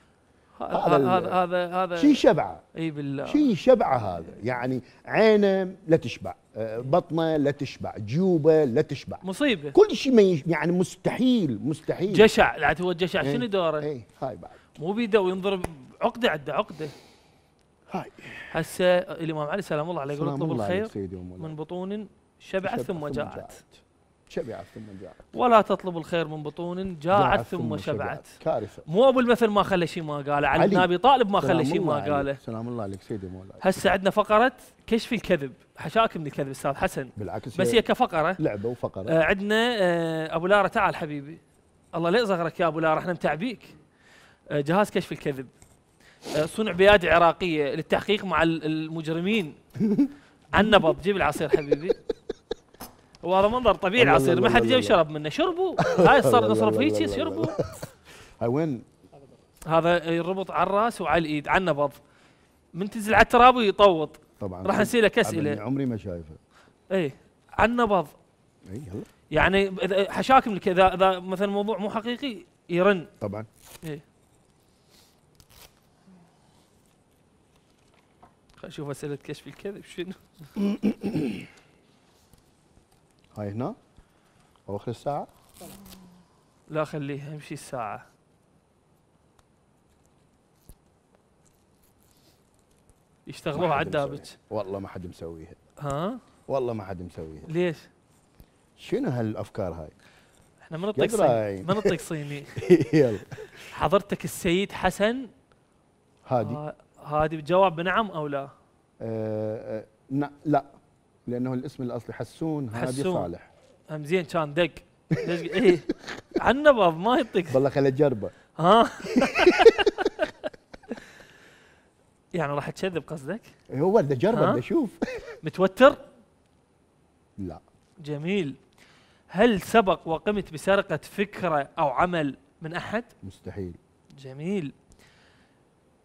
هذا هذا هذا هذا شيء شبعه اي بالله شيء شبعه هذا يعني عينه لا تشبع آه، بطنه لا تشبع جيوبه لا تشبع مصيبه كل شيء يعني مستحيل مستحيل جشع لا هو ايه شنو دوره؟ اي هاي بعد مو بيده وينضرب عقده عنده عقده هاي هسه الامام علي سلام الله عليه يقول اطلب الخير من بطون شبعت ثم جاءت شبعت ثم جاعت ولا تطلب الخير من بطون جاعت ثم, ثم شبعت كارثه مو ابو المثل ما خلى شيء ما قاله علي بن ابي طالب ما خلى شيء ما قاله سلام الله عليك سيدي مولاي هسه عندنا فقره كشف الكذب حشاك من الكذب استاذ حسن بالعكس بس هي كفقره لعبه وفقره آه عندنا آه ابو لاره تعال حبيبي الله لا يصغرك يا ابو لاره احنا متعبيك آه جهاز كشف الكذب آه صنع بيادي عراقيه للتحقيق مع المجرمين عن نبض جيب العصير حبيبي ورا منظر طبيعي عصير ما حد جاي يشرب منه شربوا هاي صار نصرف هيك شربوا هاي وين هذا يربط على الراس وعلى الايد على النبض من تنزل على التراب ويطوط طبعا راح نسيلك اسئله عمري ما شايفه اي على النبض اي يلا يعني حشاكم اذا اذا مثلا موضوع مو حقيقي يرن طبعا اي خلينا نشوف اسئله كشف الكذب شنو هاي هنا او اخر الساعه لا خليها امشي الساعه يشتغلوها على الدابت والله ما حد مسويها ها والله ما حد مسويها ليش شنو هالافكار هاي احنا ما نطق صيني ما نطق صيني يلا حضرتك السيد حسن هادي هادي جواب بنعم او لا أه, آه، لا لانه الاسم الاصلي حسون هادي حسون. صالح هم زين كان دق دق- ايه باب ما يطق والله خليه اجربه ها يعني راح تكذب قصدك إيه، هو بدي ها؟ اجربه بدي اشوف متوتر لا جميل هل سبق وقمت بسرقة فكرة أو عمل من أحد؟ مستحيل جميل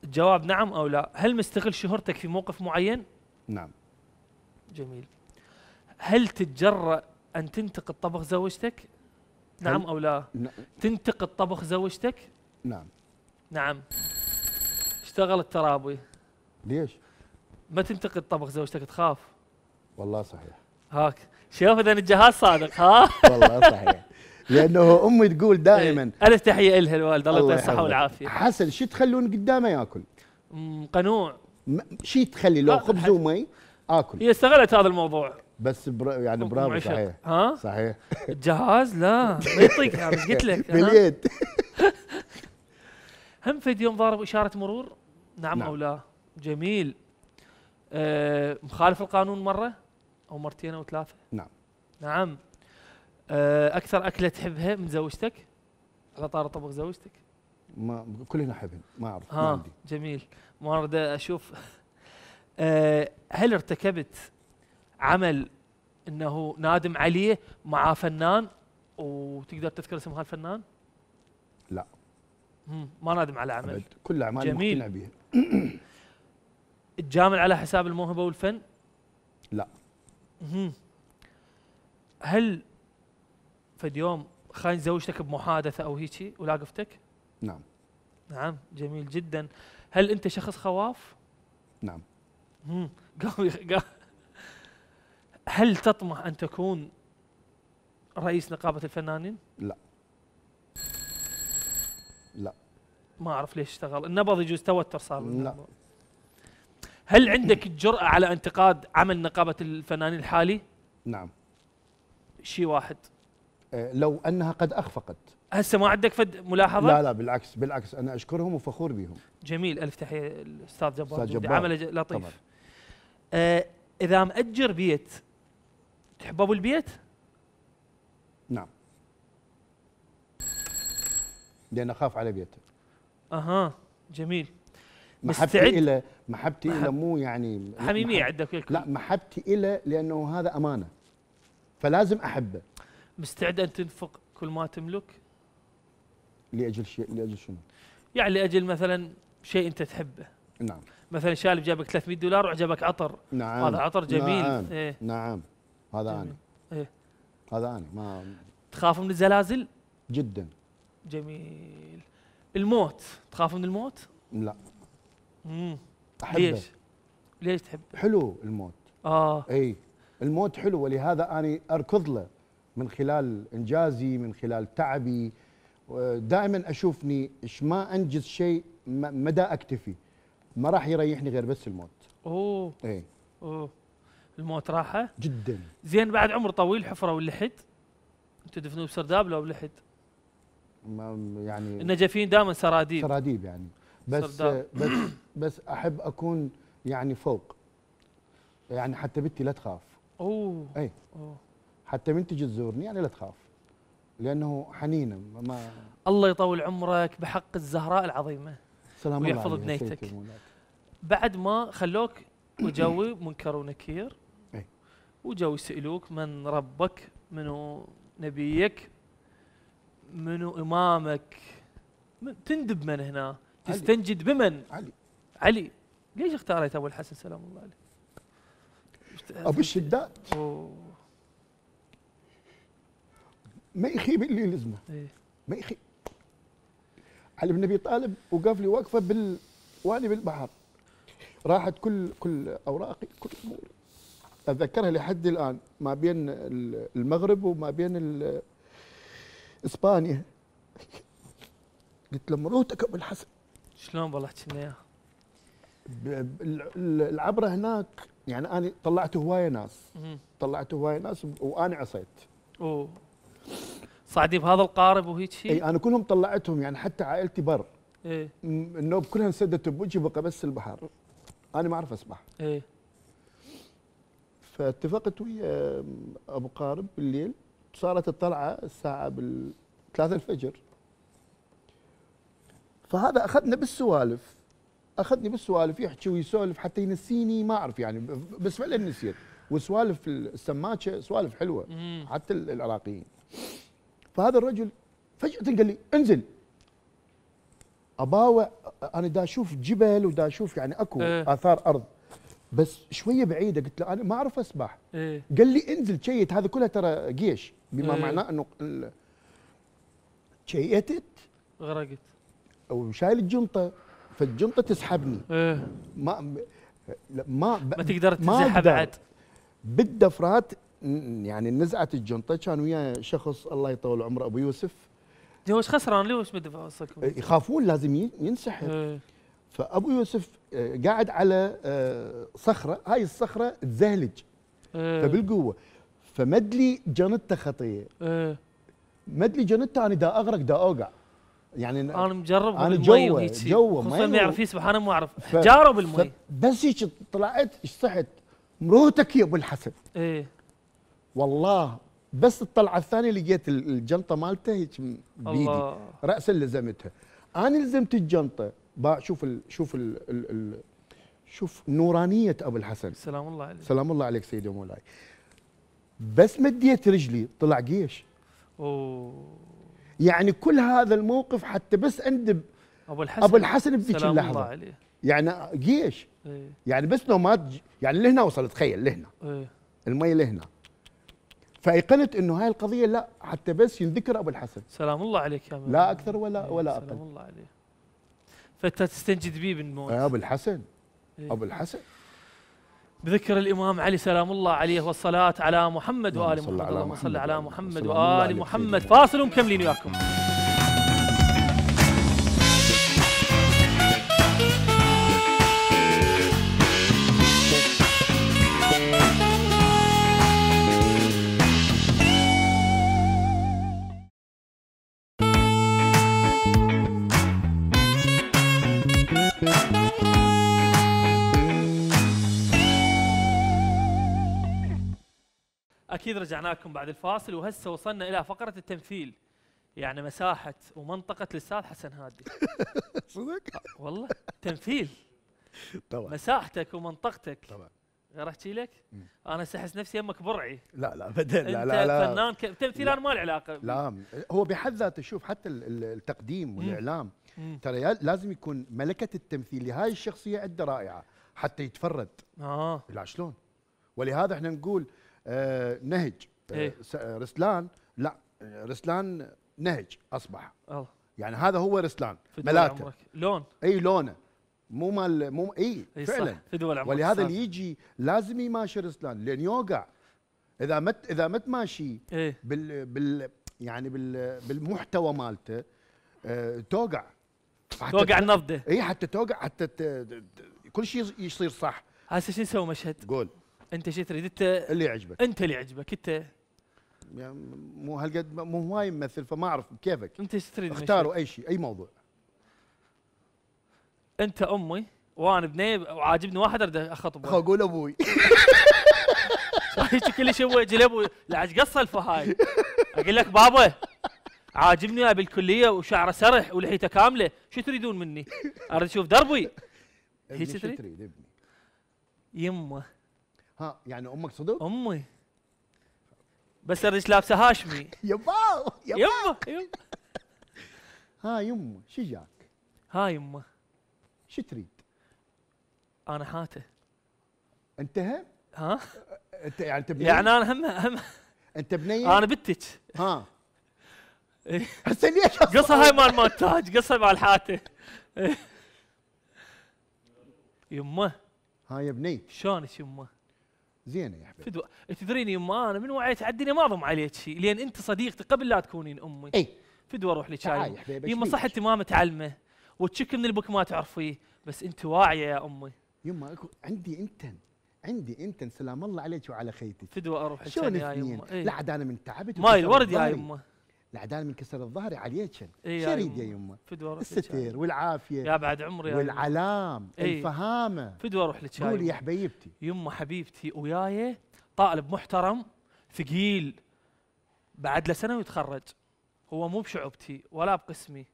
الجواب نعم أو لا هل مستغل شهرتك في موقف معين؟ نعم جميل هل تتجرأ أن تنتقد طبخ زوجتك؟ نعم أو لا؟ نعم. تنتقد طبخ زوجتك؟ نعم نعم اشتغل الترابي ليش؟ ما تنتقد طبخ زوجتك تخاف والله صحيح هاك شوف اذا الجهاز صادق ها والله صحيح لانه امي تقول دائما إيه. الف تحيه الها الوالد الله يعطيها الصحه والعافيه حسن شو تخلون قدامه ياكل؟ قنوع شي تخلي لو خبز ومي اكل هي إيه، استغلت هذا الموضوع بس بر... يعني برافو صحيح ها صحيح الجهاز لا ما يطيق مش قلت لك باليد هم في يوم ضارب اشاره مرور نعم, نعم. او لا جميل آه مخالف القانون مره او مرتين او ثلاثه نعم نعم آه اكثر اكله تحبها من زوجتك على طار طبخ زوجتك ما كلنا نحبهم ما اعرف ما عندي جميل ما اريد اشوف آه هل ارتكبت عمل انه نادم عليه مع فنان وتقدر تذكر اسم هالفنان؟ لا ما نادم على عمل أبد. كل اعمال جميل مقتنع بها تجامل على حساب الموهبه والفن؟ لا هل في يوم خاين زوجتك بمحادثه او ولا ولاقفتك؟ نعم نعم جميل جدا هل انت شخص خواف؟ نعم قام هل تطمح ان تكون رئيس نقابه الفنانين؟ لا لا ما اعرف ليش اشتغل النبض يجوز توتر صار لا هل عندك الجرأة على انتقاد عمل نقابة الفنانين الحالي؟ نعم شيء واحد آه، لو أنها قد أخفقت هسه ما عندك فد ملاحظة؟ لا لا بالعكس بالعكس أنا أشكرهم وفخور بهم جميل ألف تحية الأستاذ جبار, أستاذ جبار. عمل لطيف طبعا. آه إذا مأجر بيت تحب ابو البيت؟ نعم لان اخاف على بيته اها جميل محبتي إلى محبتي محب إلى مو يعني حميمية عندك الكل لا محبتي إلى لأنه هذا أمانة فلازم أحبه مستعد أن تنفق كل ما تملك؟ لأجل شيء لأجل شنو؟ يعني لأجل مثلا شيء أنت تحبه نعم مثلا شالب جابك 300 دولار وعجبك عطر نعم هذا عطر جميل نعم, إيه؟ نعم هذا جميل. انا ايه هذا انا ما تخاف من الزلازل؟ جدا جميل الموت تخاف من الموت؟ لا امم ليش تحب؟ حلو الموت اه اي الموت حلو ولهذا انا اركض له من خلال انجازي من خلال تعبي دائما اشوفني ايش ما انجز شيء مدى اكتفي ما راح يريحني غير بس الموت اوه اي اوه الموت راحه جدا زين بعد عمر طويل حفره واللحد انتم تدفنوه بسرداب لو بلحد؟ ما يعني النجفين دائما سراديب سراديب يعني بس سرداب. بس بس احب اكون يعني فوق يعني حتى بنتي لا تخاف اوه اي حتى من تجي تزورني يعني لا تخاف لانه حنينه ما الله يطول عمرك بحق الزهراء العظيمه سلام ويحفظ بنيتك بعد ما خلوك وجوي منكر ونكير وجو يسألوك من ربك منو نبيك منو إمامك من تندب من هنا تستنجد بمن علي علي ليش اختاريت أبو الحسن سلام الله عليه أبو الشداد ما يخيب اللي لزمه ايه؟ ما يخيب علي بن ابي طالب وقف لي وقفه بالوالي بالبحر راحت كل كل اوراقي كل اموري اتذكرها لحد الان ما بين المغرب وما بين اسبانيا قلت له مروتك ابو الحسن شلون والله اياها؟ العبره هناك يعني انا طلعت هوايه ناس طلعت هوايه ناس وانا عصيت اوه صعدي بهذا القارب وهيك شيء اي انا كلهم طلعتهم يعني حتى عائلتي بر ايه النوب كلها انسدت بوجهي بقى بس البحر انا ما اعرف اسبح ايه فاتفقت ويا ابو قارب بالليل صارت الطلعه الساعه بال 3 الفجر فهذا اخذنا بالسوالف اخذني بالسوالف يحكي ويسولف حتى ينسيني ما اعرف يعني بس فعلا نسيت وسوالف السماكه سوالف حلوه حتى العراقيين فهذا الرجل فجاه قال لي انزل اباوع انا دا اشوف جبل ودا اشوف يعني اكو إيه. اثار ارض بس شويه بعيده قلت له انا ما اعرف اسبح إيه؟ قال لي انزل شيت هذا كلها ترى قيش بما إيه؟ معناه انه شيتت غرقت وشايل الجنطه فالجنطه تسحبني إيه؟ ما ما ما تقدر تنزعها بعد بالدفرات يعني نزعت الجنطه كان وياه شخص الله يطول عمره ابو يوسف هو خسران ليش بده بدفع يخافون لازم ينسحب إيه؟ فابو يوسف آه، قاعد على آه، صخره هاي الصخره تزهلج إيه. فبالقوه فمد لي جنته خطيه إيه. مد لي جنته انا دا اغرق دا اوقع يعني انا مجرب انا جوا جوا خصوصا ما يعرف يسبح انا ما اعرف ف... المي بالمي بس هيك طلعت صحت مروتك يا ابو الحسن ايه والله بس الطلعه الثانيه لقيت الجنطه مالته هيك بيدي راسا لزمتها انا لزمت الجنطه با شوف ال شوف ال ال الـ شوف نورانيه ابو الحسن سلام الله عليك سلام الله عليك سيدي ومولاي بس مديت رجلي طلع جيش اوه يعني كل هذا الموقف حتى بس اندب ابو الحسن ابو الحسن بذيك اللحظه سلام الله عليه يعني جيش ايه يعني بس لو ما يعني لهنا وصلت تخيل لهنا ايه المي لهنا فايقنت انه هاي القضيه لا حتى بس ينذكر ابو الحسن سلام الله عليك يا لا اكثر ولا ايه ولا اقل سلام الله عليه فتستنجد به بالموت ابو الحسن إيه؟ ابو الحسن بذكر الامام علي سلام الله عليه والصلاه على محمد وال محمد اللهم صل على محمد وال محمد, فاصل ومكملين وياكم اكيد رجعنا لكم بعد الفاصل وهسه وصلنا الى فقره التمثيل يعني مساحه ومنطقه الاستاذ حسن هادي صدق آه، والله تمثيل طبعا مساحتك ومنطقتك طبعا غير احكي لك؟ انا احس نفسي يمك برعي لا لا ابدا لا لا لا فنان ك... تمثيل انا ما له علاقه لا هو بحد ذاته شوف حتى التقديم والاعلام ترى لازم يكون ملكه التمثيل لهاي الشخصيه عنده رائعه حتى يتفرد اه لا شلون؟ ولهذا احنا نقول آه، نهج آه، إيه؟ آه، رسلان لا رسلان نهج اصبح أوه. يعني هذا هو رسلان ملاته لون اي لونه مو مال مو اي إيه فعلا في دول عمرك ولهذا اللي يجي لازم يماشي رسلان لان يوقع اذا مت اذا ما تماشي إيه؟ بال بال يعني بال بالمحتوى مالته أه توقع توقع النفضه اي حتى توقع حتى كل شيء يصير صح هسه شو نسوي مشهد؟ قول انت شو تريد انت اللي يعجبك انت اللي يعجبك انت يعني مو هالقد مو هواي ممثل فما اعرف بكيفك انت ايش تريد اختاروا اي شيء اي موضوع انت امي وانا بني وعاجبني واحد اريد اخطبه خو اقول ابوي هيك كل شيء اجي لابوي لا ايش قصه الفهاي اقول لك بابا عاجبني ابي الكليه وشعره سرح ولحيته كامله شو تريدون مني؟ اريد اشوف دربي هيك تريد؟ ابني يمه ها يعني امك صدق؟ امي بس الرج لابسه هاشمي يبا يبا يما ها يمه شو جاك؟ ها يمه شو تريد؟ انا حاته انتهى؟ ها؟ انت يعني انت بنية؟ يعني انا هم هم انت بنية؟ انا بنتك ها هسه إيه. ليش قصة هاي مال مال تاج قصة مال حاته إيه. يمه ها يا بني شلونك يمه؟ زينه يا حبيبي فدوى تدريني يما انا من وعيت على الدنيا ما اضم عليك شيء لان انت صديقتي قبل لا تكونين امي اي فدوى اروح لك شاي يما صح انت ما متعلمه وتشك من البك ما تعرفيه بس انت واعيه يا امي يما اكو عندي انت عندي انت سلام الله عليك وعلى خيتك فدوى اروح لك يا يما لا عاد انا من تعبت ماي الورد يا يما العدال من كسر الظهر عليكن إيه يعني شريد يا يمه فدوى الستير والعافيه يا بعد عمري يعني. والعلام إيه الفهامه فدوى اروح لك قولي يا حبيبتي يمه حبيبتي وياي طالب محترم ثقيل بعد له سنه ويتخرج هو مو بشعوبتي ولا بقسمي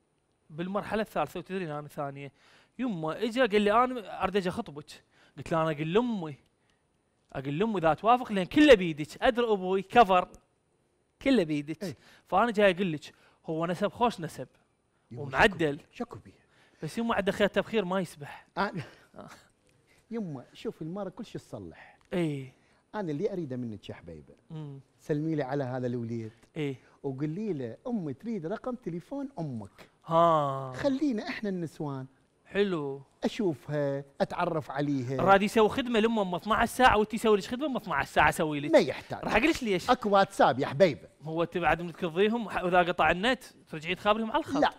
بالمرحله الثالثه وتدري انا ثانيه يمه اجى قال لي انا اريد اجي اخطبك قلت له انا اقول لامي اقول لامي اذا توافق لان كله بيدك ادري ابوي كفر كله بيدك إيه. فانا جاي اقول لك هو نسب خوش نسب ومعدل شكو بيه بس يما عنده خير تبخير ما يسبح أنا يما شوف المره كل شيء تصلح اي انا اللي اريده منك يا حبيبه سلمي لي على هذا الوليد اي وقولي له امي تريد رقم تليفون امك ها خلينا احنا النسوان حلو اشوفها اتعرف عليها راد يسوي خدمه لامه 12 ساعه وانت تسوي لك خدمه 12 ساعه اسوي لك ما يحتاج راح اقول لك ليش اكو واتساب يا حبيبه هو انت بعد من تقضيهم واذا قطع النت ترجعي تخابرهم على الخط لا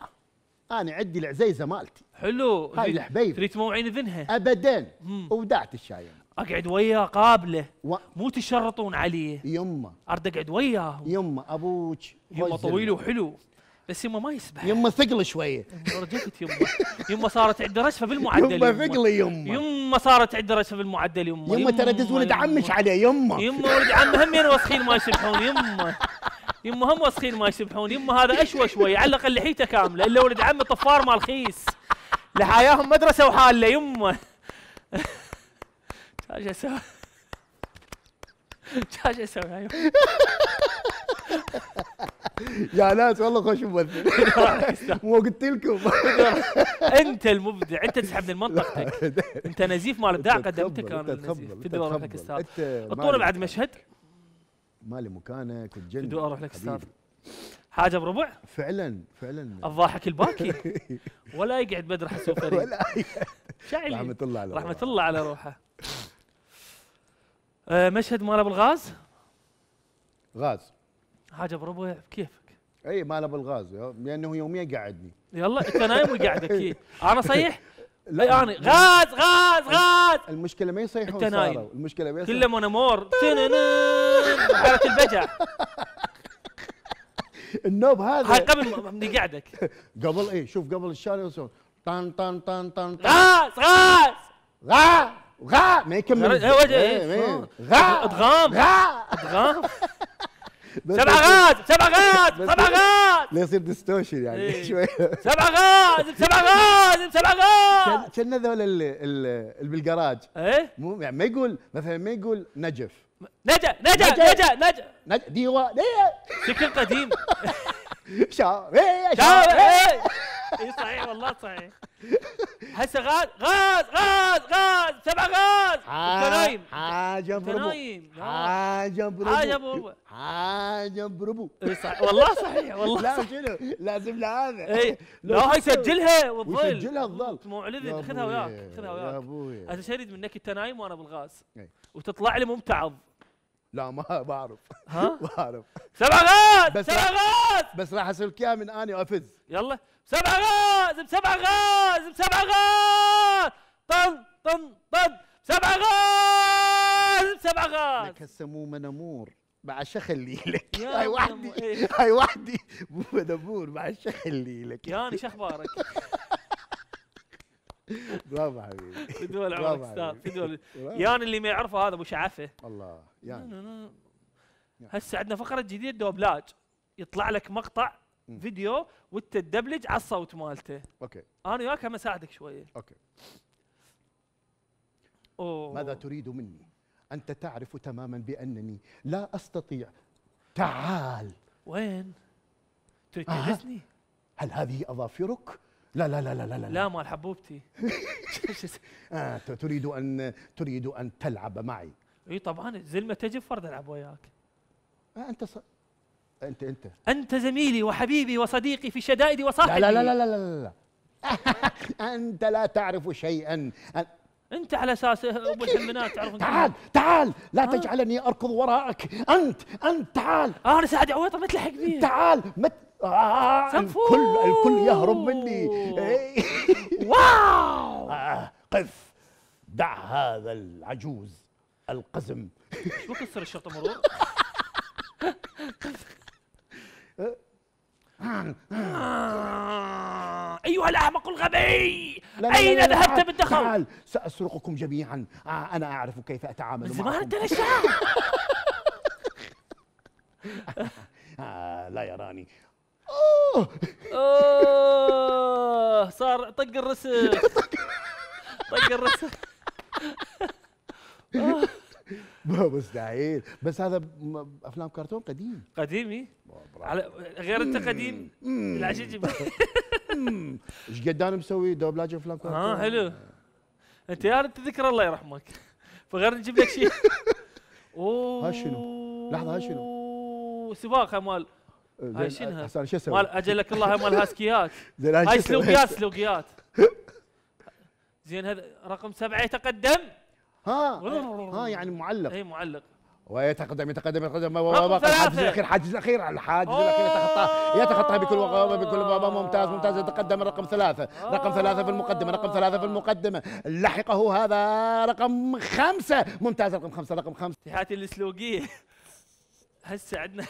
انا عندي العزيزه مالتي حلو هاي الحبيبه تريد موعين اذنها ابدا ودعت الشايب اقعد وياه قابله و... مو تشرطون عليه يمه ارد اقعد وياه يمه ابوك يمه طويل وحلو بس يمه ما يسبح يمه ثقل شويه رجعت يمه يمه صارت عنده رشفه بالمعدل يمه ثقل يمه يمه صارت عنده رشفه بالمعدل يمه يمه ترى دز ولد عمش عليه يمه يمه ولد عم هم وسخين ما يسبحون يمه يمه هم وسخين ما يسبحون يمه هذا اشوى شويه على الاقل لحيته كامله الا ولد عمي طفار مال خيس لحياهم مدرسه وحاله يمه ايش اسوي؟ ايش اسوي؟ يا ناس والله خوش ممثل مو قلت لكم انت المبدع انت تسحب من منطقتك انت نزيف مال ابداع قدمته كان نزيف تدري اروح لك استاذ الطول بعد مشهد مالي مكانك والجنة تدري اروح لك استاذ حاجه بربع فعلا فعلا الضاحك الباكي ولا يقعد بدر حسو فريد ولا رحمه الله على رحمه الله على روحه آه، مشهد مال ابو الغاز غاز حاجه بربع كيفك اي ماله بالغاز لانه يوميا قاعدني يلا انت نايم ويقعدك اكيد انا صيح لا انا غاز غاز غاز المشكله ما يصيحون انت نايم المشكله ما كله مونامور حاله البجع النوب هذا هاي قبل من قعدك قبل ايه شوف قبل الشارع يسوون طن طن طن طن غاز غاز غاز غا ما يكمل آه. غا ادغام غا ادغام سبع غاز سبع غاز سبع غاز لا يصير ديستوشن يعني إيه. شوي سبع غاز سبع غاز سبع غاز كنا ذول اللي بالجراج ايه مو يعني ما يقول مثلا ما يقول نجف نجا نجا نجا نجا نجا ديوا شكل قديم شاو ايه, إيه. إيه. اي صحيح والله صحيح هسه غاز غاز غاز غاز سبع غاز انت نايم حاجه انت نايم آه. حاجه بربو حاجه بربو حاجه بربو والله صحيح والله لا شنو لازم له هذا اي لا يسجلها والظل سجلها الظل معلن خذها وياك خذها وياك يا ابوي انا شريد منك انت نايم وانا بالغاز وتطلع لي ممتعض لا ما بعرف ها بعرف سبع غاز سبع غاز بس راح اياها من اني وافز يلا سبع غاز بسبع غاز بسبع غاز طن طن طن سبع غاز سبع غاز لك هسه مو منامور مع شخلي لك هاي وحدي هاي وحدي مو منامور مع شخلي لك ياني شو اخبارك برافو حبيبي في دول عمرك ستار في دول يان اللي ما يعرفه هذا ابو شعفه الله يان هسه عندنا فقره جديده دوبلاج يطلع لك مقطع فيديو وانت تدبلج على الصوت مالته اوكي انا وياك هم اساعدك شويه اوكي أوه. ماذا تريد مني انت تعرف تماما بانني لا استطيع تعال وين تريد تجلسني هل هذه اظافرك لا لا لا لا لا لا لا مال حبوبتي آه تريد ان تريد ان تلعب معي اي طبعا زلمه تجي فرد العب وياك آه انت ص... انت انت انت زميلي وحبيبي وصديقي في شدائدي وصاحبي لا لا لا لا لا لا, لا. انت لا تعرف شيئا انت على اساس ابو الحمنات تعرف تعال تعال لا آه. تجعلني اركض وراءك انت انت تعال آه انا سعد عويطه ما تلحق بي تعال مت... آه الكل الكل يهرب مني إيه. واو آه قف دع هذا العجوز القزم شو كسر الشرطه مرور؟ آه، أيها الأعمق الغبي لا لا أين لا لا ذهبت بالدخل؟ تعال سأسرقكم جميعا آه أنا أعرف كيف أتعامل معكم زمان أنت نشاط آه، لا يراني اوه اوه صار طق الرسل طق الرسم مستحيل بس هذا افلام كرتون قديم قديمي إيه؟ على غير انت قديم العشيجي ايش قد انا مسوي دوبلاج افلام آه، كرتون اه حلو انت يا انت تذكر الله يرحمك فغير نجيب لك شيء اوه ها شنو لحظه ها شنو سباق مال هاي شنو احسن شو اسوي؟ مال اجلك الله مال هاسكيات زين هاي سلوقيات سلوقيات زين هذا رقم سبعه يتقدم ها ها يعني معلق اي معلق ويتقدم يتقدم يتقدم الحاجز الاخير الحاجز الاخير الحاجز الاخير يتخطاه يتخطاه بكل بكل بابا ممتاز ممتاز يتقدم رقم ثلاثه رقم ثلاثه في المقدمه رقم ثلاثه في المقدمه لحقه هذا رقم خمسه ممتاز رقم خمسه رقم خمسه تحياتي للسلوقية هسه عندنا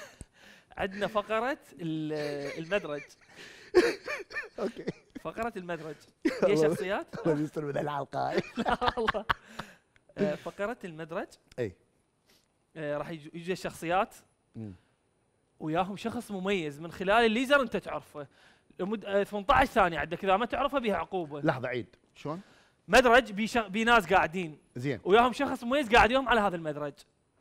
عندنا فقره المدرج اوكي فقره المدرج هي شخصيات يستر من الحلقه لا والله آه، فقره المدرج اي آه، راح يجي الشخصيات وياهم شخص مميز من خلال الليزر انت تعرفه لمدة آه، 18 ثانيه عندك اذا ما تعرفه بها عقوبه لحظه عيد شلون؟ مدرج بي, ناس قاعدين زين وياهم شخص مميز قاعد يوم على هذا المدرج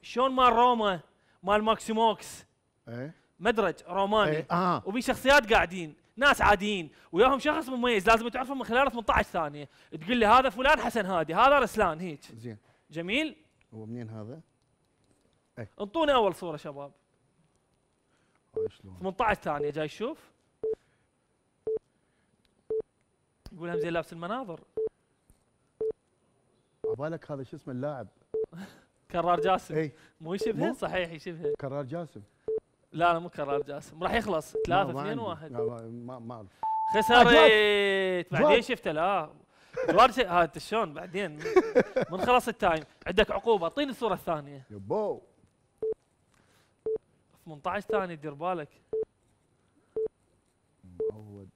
شلون مال روما مال ماكسيموكس ايه مدرج روماني ايه. آه. وفي شخصيات قاعدين ناس عاديين وياهم شخص مميز لازم تعرفه من خلال 18 ثانيه تقول لي هذا فلان حسن هادي هذا رسلان هيك زين جميل هو منين هذا؟ إيه. انطوني اول صوره شباب 18 ثانيه جاي تشوف يقول همزه لابس المناظر عبالك هذا شو اسمه اللاعب كرار جاسم اي مو يشبهه صحيح يشبهه كرار جاسم لا لا مو كرار جاسم راح يخلص 3 2 1 ما ما اعرف خسرت آه، بعدين شفته لا ها هذا شلون بعدين من خلص التايم عندك عقوبه اعطيني الصوره الثانيه يبو 18 ثانيه دير بالك معود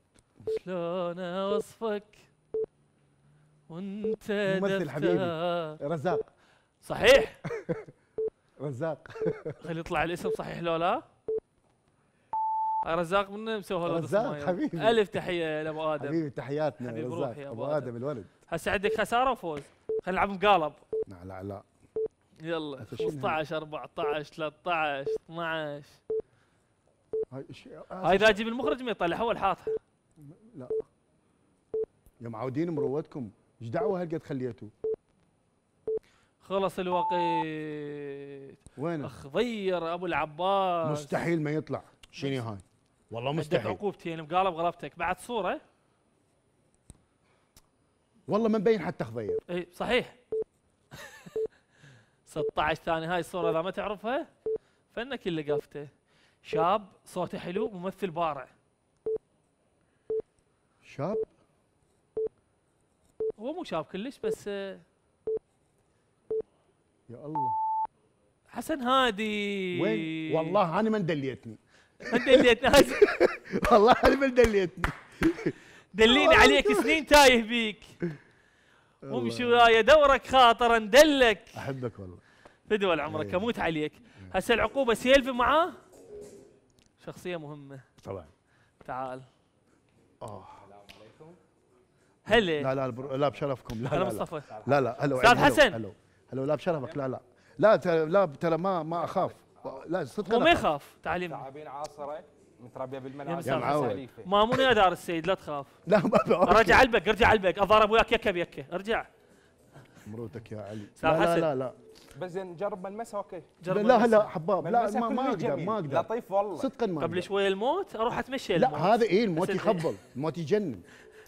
شلون اوصفك وانت ممثل حبيبي رزاق صحيح رزاق خلي يطلع الاسم صحيح لو لا رزاق من مسوها له رزاق حبيبي الف تحيه لابو ادم حبيبي تحياتنا حبيب رزاق روحي ابو ادم, الولد هسه عندك خساره وفوز خلينا نلعب مقالب لا لا لا يلا 15 14 13 12 هاي اذا اجيب المخرج ما يطلع هو الحاطه لا يا معودين مروتكم ايش دعوه هالقد خليتوه خلص الوقت وين اخ ضير ابو العباس مستحيل ما يطلع شنو هاي والله مستحيل عقوبتين مقالب غلبتك بعد صوره والله ما مبين حتى خضير اي صحيح 16 ثاني هاي الصوره اذا ما تعرفها فانك اللي قفته شاب صوته حلو ممثل بارع شاب هو مو شاب كلش بس آه، يا الله حسن هادي وين والله انا ما دليتني دليتني دليتنا والله من دليتني دليني عليك سنين تايه بيك وامشي وياي دورك خاطر ندلك احبك والله فدوى عمرك إيه. اموت عليك إيه. هسه العقوبه سيلفي معاه شخصيه مهمه طبعا تعال اه هلا لا لا لا بشرفكم لا لا مصطفى لا لا هلا استاذ حسن هلا هلا لا بشرفك لا لا لا ترى لا ترى ما ما اخاف لا صدق وما يخاف تعليم تعابين عاصره متربيه بالمنازل يا معود مامون يا دار السيد لا تخاف لا ما رجع البق ارجع البق اضرب وياك يكه بيكه ارجع مروتك يا علي لا لا, لا لا بس زين جرب ملمسها اوكي جرب لا لا حباب لا ما, ما اقدر ما اقدر لطيف والله صدقا ما قبل شويه الموت اروح اتمشى لا هذا اي الموت إيه؟ يخبل الموت يجنن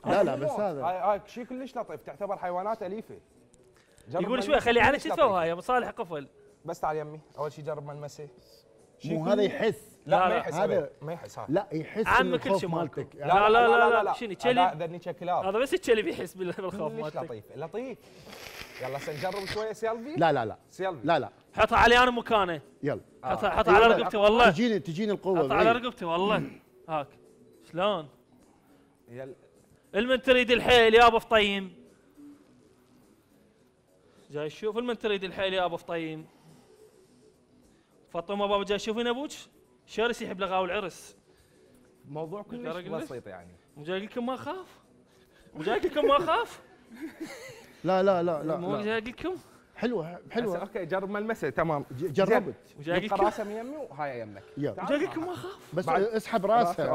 لا لا بس هذا هاي شيء كلش لطيف تعتبر حيوانات اليفه يقول شوي خلي على كتفه هاي ابو صالح قفل بس تعال يمي اول شيء جرب ملمسه مو هذا يحس لا, لا ما يحس هذا ما يحس هذا لا يحس عم كل شيء مالتك لا لا لا لا, لا, شنو تشلي هذا ذني كلاب هذا بس تشلي بيحس بالخوف مالتك لطيف لطيف يلا سنجرب شويه سيلفي لا لا لا سيلفي لا لا حطها علي انا مكانه يلا حطها حطها على رقبتي والله تجيني تجيني القوه حطها على رقبتي والله هاك شلون يلا المن تريد الحيل يا ابو فطيم جاي شوف المن تريد الحيل يا ابو فطيم فاطمه بابا جاي شوفين ابوك شرس يحب لغاو العرس موضوع كلش بسيط يعني مو جاي لكم ما اخاف مو جاي لكم ما اخاف لا لا لا لا مو جاي لكم حلوه حلوه اوكي جرب ملمسه تمام جربت لكم راسه يمي وهاي يمك لكم ما اخاف بس اسحب راسها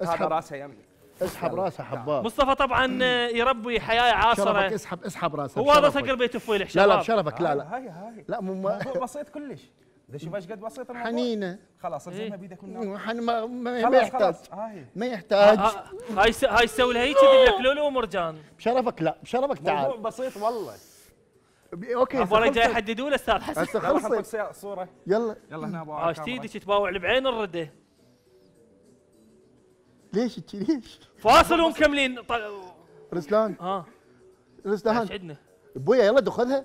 اسحب راسها يمي اسحب نعم. راسه حباب نعم. مصطفى طبعا آه، يربي حياه عاصره شرفك اسحب اسحب راسه هو هذا سكر بيت فويل الشباب لا لا بشرفك لا لا هاي هاي لا مو بسيط كلش شوف ايش قد بسيط الموضوع حنينه خلاص الزلمه إيه. بيده كلها حن ما ما, ما يحتاج ما يحتاج آه، آه، هاي هاي سوي لها هيك تجيب لك لولو ومرجان بشرفك لا بشرفك تعال الموضوع بسيط والله اوكي ابو جاي يحددوا له استاذ حسن هسه خلصت صوره يلا يلا هنا ابو عاش تيدك تباوع بعين الرده ليش تشي ليش؟ فاصل ومكملين طيب. رسلان ها رسلان عندنا ابويا يلا دخلها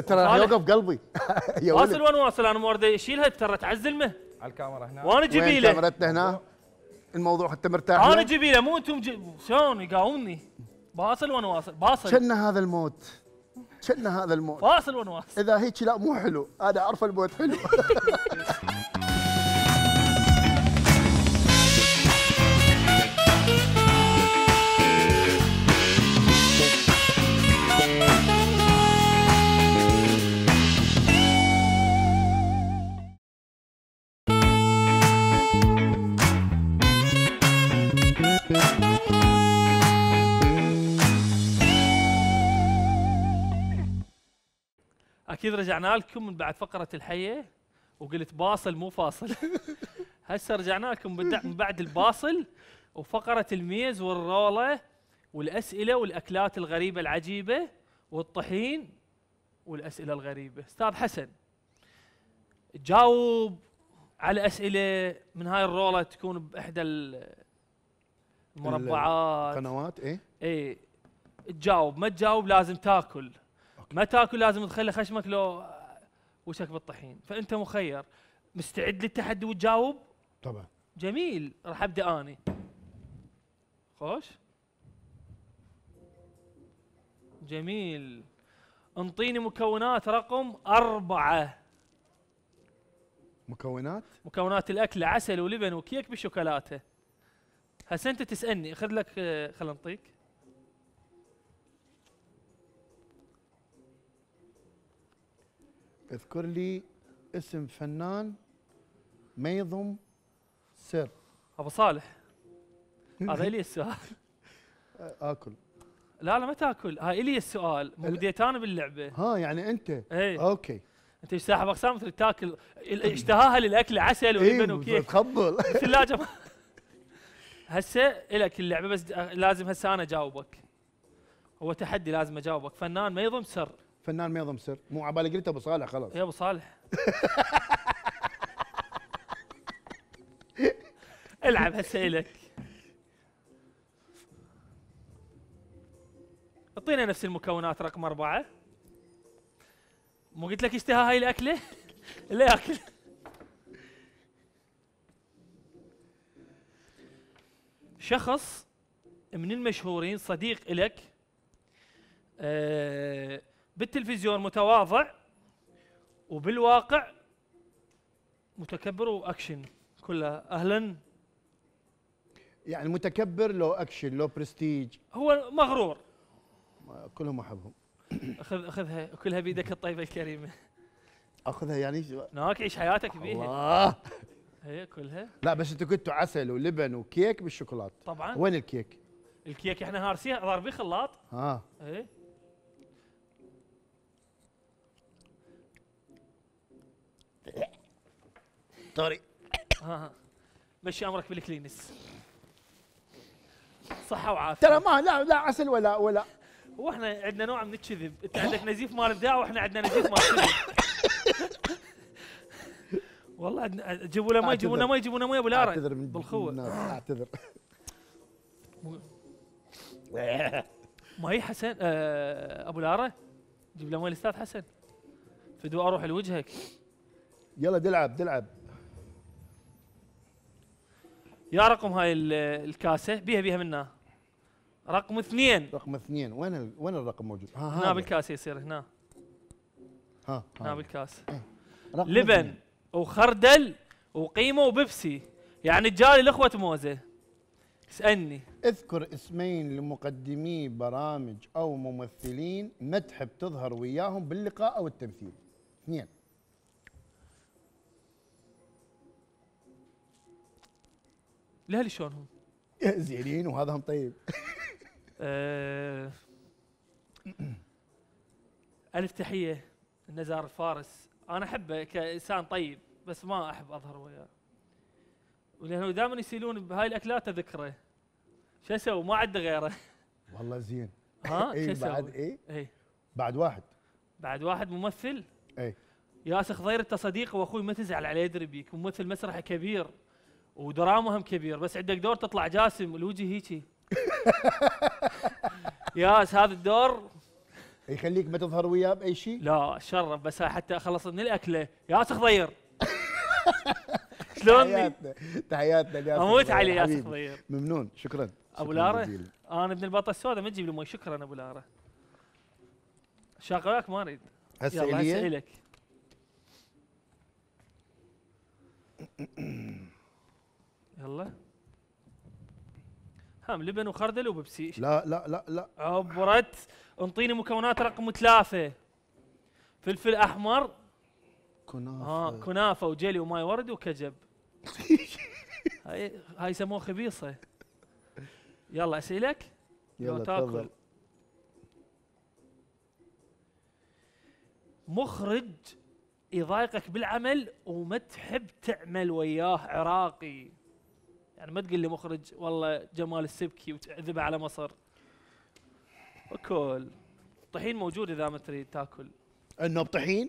ترى راح يوقف قلبي واصل وين واصل انا ما اشيلها ترى تعزلمه على الكاميرا هنا وانا جبيله كاميرتنا هنا الموضوع حتى مرتاح انا جبيله مو انتم شلون يقاومني باصل وانا واصل باصل كنا هذا الموت كنا هذا الموت فاصل وانا واصل اذا هيك لا مو حلو انا اعرف الموت حلو اكيد رجعنا لكم من بعد فقره الحيه وقلت باصل مو فاصل هسه رجعنا لكم من بعد الباصل وفقره الميز والروله والاسئله والاكلات الغريبه العجيبه والطحين والاسئله الغريبه استاذ حسن جاوب على اسئله من هاي الروله تكون باحدى المربعات القنوات ايه ايه تجاوب ما تجاوب لازم تاكل ما تاكل لازم تخلي خشمك لو وشك بالطحين فانت مخير مستعد للتحدي وتجاوب طبعا جميل راح ابدا اني خوش جميل انطيني مكونات رقم أربعة مكونات؟ مكونات الأكل عسل ولبن وكيك بشوكولاتة هسه أنت تسألني خذ لك آه، خل نعطيك اذكر لي اسم فنان ما يضم سر ابو صالح هذا لي السؤال آه، اكل لا لا ما تاكل هاي الي السؤال مو بديت انا باللعبه ها يعني انت اي اوكي انت ايش ساحب اقسام مثل تاكل اشتهاها للاكل عسل إيه، ولبن وكيف تخبل الثلاجه هسه لك اللعبه بس لازم هسه انا اجاوبك هو تحدي لازم اجاوبك فنان ما يضم سر فنان ما يضم سر مو عبالي قلت ابو صالح خلاص يا ابو صالح العب هسه الك اعطينا نفس المكونات رقم أربعة مو قلت لك اشتهى هاي الأكلة؟ لا ياكل شخص من المشهورين صديق إلك آه بالتلفزيون متواضع وبالواقع متكبر واكشن كلها اهلا يعني متكبر لو اكشن لو برستيج هو مغرور كلهم احبهم اخذ اخذها كلها بيدك الطيبه الكريمه اخذها يعني ناك عيش حياتك بيها الله هي كلها لا بس انتوا كنتوا عسل ولبن وكيك بالشوكولاته طبعا وين الكيك؟ الكيك احنا هارسيه ضاربين خلاط اه ايه طاري ها ها مشي امرك بالكلينس صحة وعافية ترى ما لا لا عسل ولا ولا واحنا عندنا نوع من الكذب، انت عندك نزيف مال ابداع واحنا عندنا نزيف مال كذب والله عندنا جيبوا له مي جيبوا له مي جيبوا له مي ابو لارا اعتذر من بالخوة اعتذر مي حسن آه ابو لارا جيب له مي الاستاذ حسن فدوى اروح لوجهك يلا دلعب دلعب يا رقم هاي الكاسه بيها بيها منا رقم اثنين رقم اثنين وين ال... وين الرقم موجود؟ ها هنا بالكاسه يصير هنا ها هنا بالكاسه إيه. لبن اثنين. وخردل وقيمه وبيبسي يعني جاري لاخوه موزه اسالني اذكر اسمين لمقدمي برامج او ممثلين ما تحب تظهر وياهم باللقاء او التمثيل اثنين الاهلي شلونهم؟ زينين وهذا طيب الف تحيه نزار الفارس انا احبه كانسان طيب بس ما احب اظهر وياه ولانه دائما يسيلون بهاي الاكلات اذكره شو اسوي ما عنده غيره والله زين ها اي شو بعد اي اي بعد واحد بعد واحد ممثل اي ياسر خضير انت صديقي واخوي ما تزعل عليه يدري بيك ممثل مسرحي كبير ودرامهم كبير بس عندك دور تطلع جاسم الوجه هيجي ياس هذا الدور يخليك ما تظهر وياه باي شيء؟ لا شرف بس حتى اخلص من الاكله ياس خضير شلون تحياتنا تحياتنا ياسر اموت علي ياسر خضير ممنون شكرا ابو لاره انا ابن البطه السوداء ما تجيب لي مي شكرا ابو لاره شاق ما اريد هسه اسالك يلا هم لبن وخردل وبيبسي لا لا لا لا عبرت انطيني مكونات رقم ثلاثة فلفل احمر كنافة اه كنافة وجيلي وماي ورد وكجب هاي هاي يسموها خبيصة يلا اسئلك يلا تاكل مخرج يضايقك بالعمل وما تحب تعمل وياه عراقي يعني ما تقول لي مخرج والله جمال السبكي وتعذبه على مصر وكل طحين موجود اذا ما تريد تاكل النوب طحين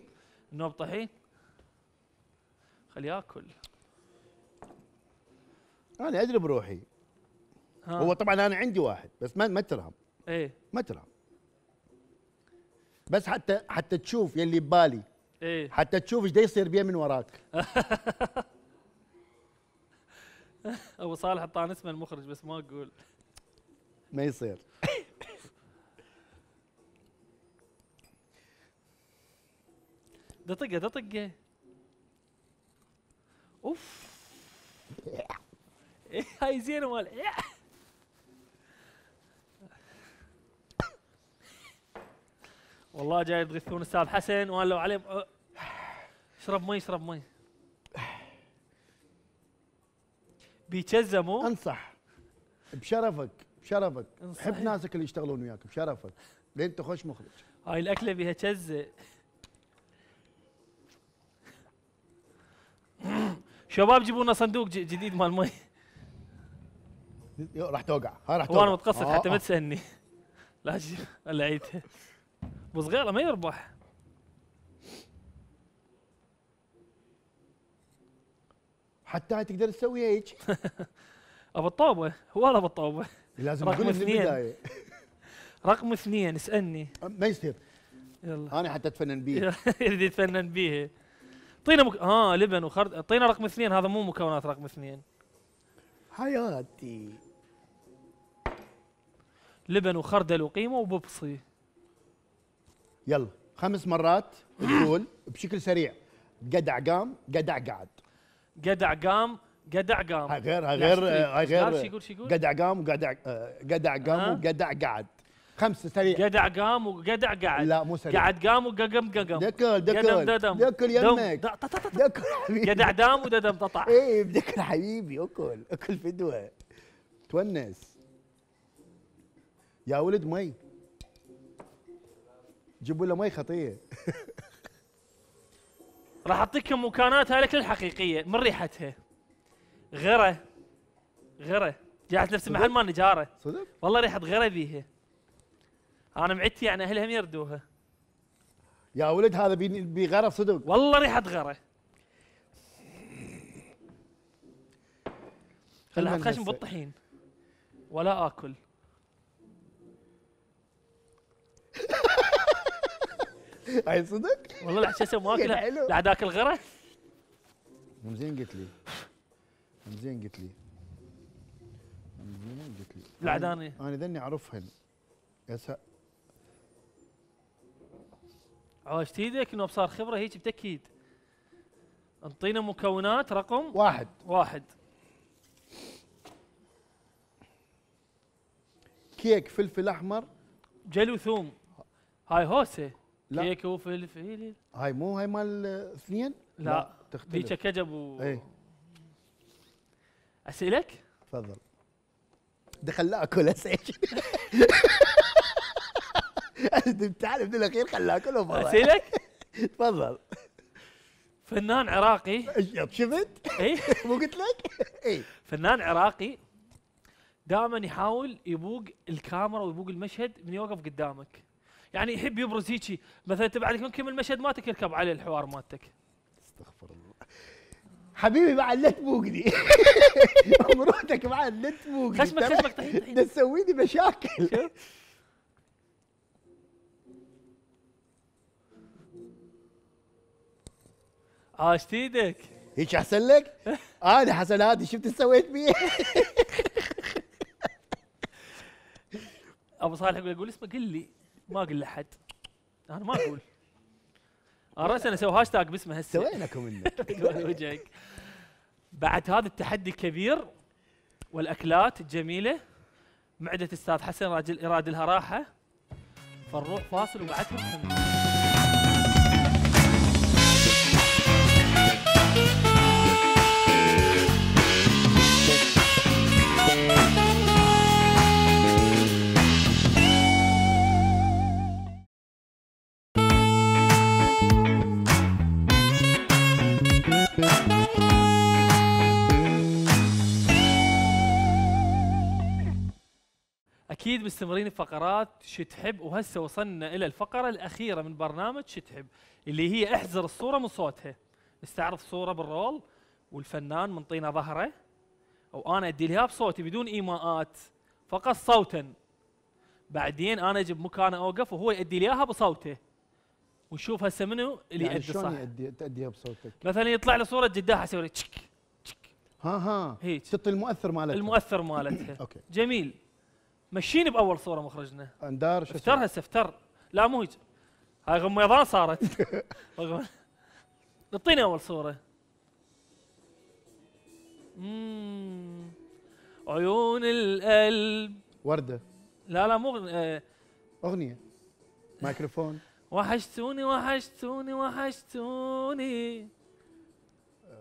النوب طحين خليه ياكل انا ادري بروحي ها. هو طبعا انا عندي واحد بس ما ما ترهم ايه ما ترهم بس حتى حتى تشوف يلي ببالي ايه حتى تشوف ايش يصير بيه من وراك ابو صالح طان اسمه المخرج بس ما اقول ما يصير دطقه دطقه اوف هاي زينه مال والله جاي تغثون استاذ حسن وانا لو عليه اشرب أه. مي اشرب مي بيتشزموا انصح بشرفك بشرفك حب ناسك اللي يشتغلون وياك بشرفك لين انت خوش مخرج هاي الاكله بيها تشزه شباب جيبوا لنا صندوق جديد مال مي راح توقع ها راح توقع وانا متقصد آه، حتى ما آه. تسالني لا لا ابو بصغيره ما يربح حتى هاي تقدر تسويها هيك ابو الطوبه ولا ابو الطوبه لازم رقم اثنين رقم اثنين اسالني ما يصير يلا انا حتى اتفنن بيها اللي يتفنن بيها اعطينا مك... ها آه، لبن وخرد اعطينا رقم اثنين هذا مو مكونات رقم اثنين حياتي لبن وخردل وقيمه وببصي يلا خمس مرات تقول بشكل سريع قدع قام قدع قعد قدع قام قدع قام هاي غير هاي غير هاي غير قدع قام وقدع قدع قام وقدع قعد خمسه سريع قدع قام وقدع قعد لا مو سريع قعد قام وققم ققم دكل دكل ددم دكل يمك دكل حبيبي قدع دام وددم تطع اي دكل حبيبي اكل اكل فدوه تونس يا ولد مي جيبوا له مي خطيه راح اعطيكم مكانات هاي الحقيقيه من ريحتها غره غره جاعت نفس المحل مال نجاره صدق والله ريحه غره بيها انا معدتي يعني اهلها يردوها يا ولد هذا بغره صدق والله ريحه غره خلها خشم بالطحين ولا اكل هاي صدق؟ والله الحشيشه ماكله لا اكل غره زين قلت لي زين قلت لي زين قلت لي العداني انا انا ذني اعرفهن يسا ايدك انه صار خبره هيك بتاكيد انطينا مكونات رقم واحد واحد كيك فلفل احمر جلو ثوم هاي هوسه لا كيك وفلفل هاي مو هاي مال اثنين؟ لا, لا تختلف ذيك كجب و ايه اسالك؟ تفضل دخل لا اكل اسالك تعرف بالاخير خل اكل اسالك؟ تفضل فنان عراقي شفت؟ اي مو قلت لك؟ اي فنان عراقي دائما يحاول يبوق الكاميرا ويبوق المشهد من يوقف قدامك يعني يحب يبرز هيك مثلا لك ممكن من المشهد مالتك يركب عليه الحوار مالتك استغفر الله حبيبي بعد لا تبوقني مروتك بعد لا تبوقني خشمك خشمك طحين ده تسوي لي مشاكل عاش آه، ايدك هيك احسن لك؟ انا آه، حسن هادي شفت ايش سويت فيه؟ ابو صالح يقول اسمه قل لي ما اقول لحد انا ما اقول قررت انا اسوي هاشتاج باسمه هسه سوينا كومنت بعد هذا التحدي الكبير والاكلات الجميله معده استاذ حسن راجل اراد لها راحه فنروح فاصل وبعدها اكيد مستمرين في فقرات شتحب وهسه وصلنا الى الفقره الاخيره من برنامج شتحب اللي هي احزر الصوره من صوتها نستعرض صوره بالرول والفنان منطينا ظهره وانا ادي لها بصوتي بدون ايماءات فقط صوتا بعدين انا اجي بمكان اوقف وهو يؤدي لي اياها بصوته ونشوف هسه منو اللي يعني يؤدي صح شلون يؤدي تاديها بصوتك؟ مثلا يطلع لي صوره جداح اسوي تشك تشك ها ها هيك تعطي المؤثر مالتها المؤثر مالتها اوكي جميل مشيني باول صوره مخرجنا اندار شو افتر هسه افتر لا مو هيك هاي غميضان صارت اعطيني اول صوره مم. عيون القلب ورده لا لا مو آه. اغنيه مايكروفون وحشتوني وحشتوني وحشتوني أه،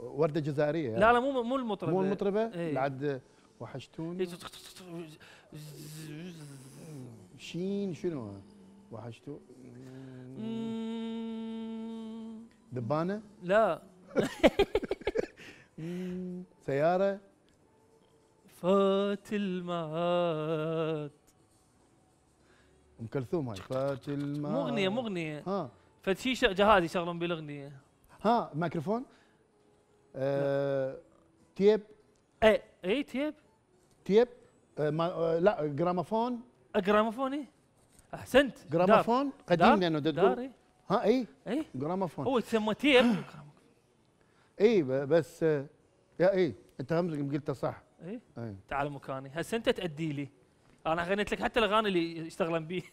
ورده جزائريه لا لا مو مو المطربه مو المطربه ايه. بعد وحشتوني إيه، شين شنو وحشتو دبانه؟ لا سياره فات المات ام كلثوم هاي فات المات مغنيه مغنيه ها فشي جهاز يشغلون بالاغنيه ها مايكروفون آه تيب اي اي تيب تيب آه، ما آه، لا جرامافون آه، جرامافون ايه احسنت جرامافون قديم لانه دار إيه؟ ها اي اي جرامافون هو يسمى تيب اي بس يا اي انت همزه قلتها صح اي ايه؟ تعال مكاني هسه انت تأدي لي انا غنيت لك حتى الاغاني اللي يشتغلن بيه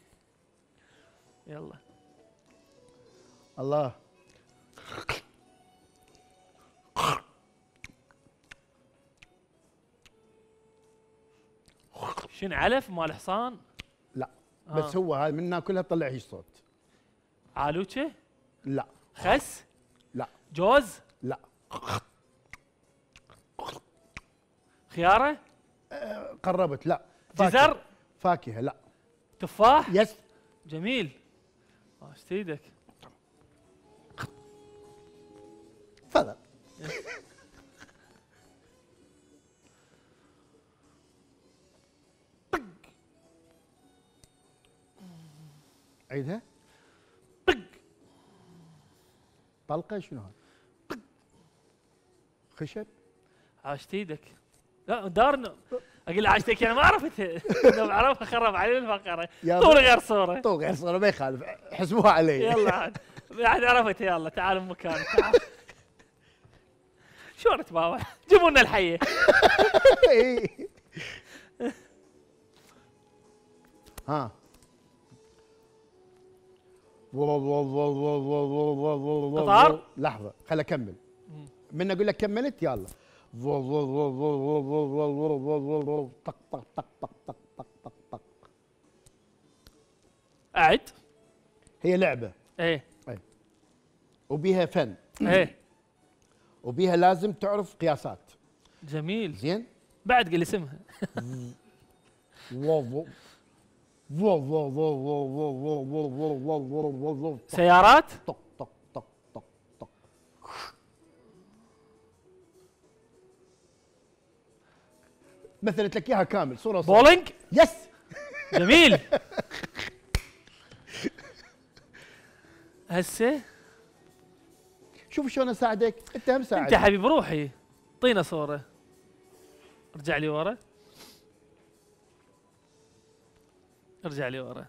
يلا الله شن علف مال حصان؟ لا آه. بس هو هاي من ناكلها تطلع هي صوت علوشه؟ لا خس؟ لا جوز؟ لا خياره؟ أه قربت لا جزر؟ فاكهه لا تفاح؟ يس جميل ايش آه، تيدك؟ تفضل عيدها طق طلقه شنو هذا؟ طق خشب عاشت ايدك لا دارنا اقول له عاشتك انا يعني ما عرفتها لو عرفها خرب علي الفقره طول غير صوره طول غير صوره ما يخالف حسبوها علي يلا عاد بعد عرفتها يلا تعال مكان شو شلون اتباوع؟ جيبوا لنا الحيه إيه. ها قطار لحظه خل اكمل من اقول لك كملت يلا طق طق طق طق طق طق طق طق قاعد هي لعبه ايه ايه وبيها فن ايه وبيها لازم تعرف قياسات جميل زين بعد قل اسمها سيارات طق طق طق طق طق مثلت لك اياها كامل صوره صورة بولينج يس جميل هسه شوف شلون اساعدك انت هم ساعدني انت حبيب روحي اعطينا صوره ارجع لي ورا ارجع لي ورا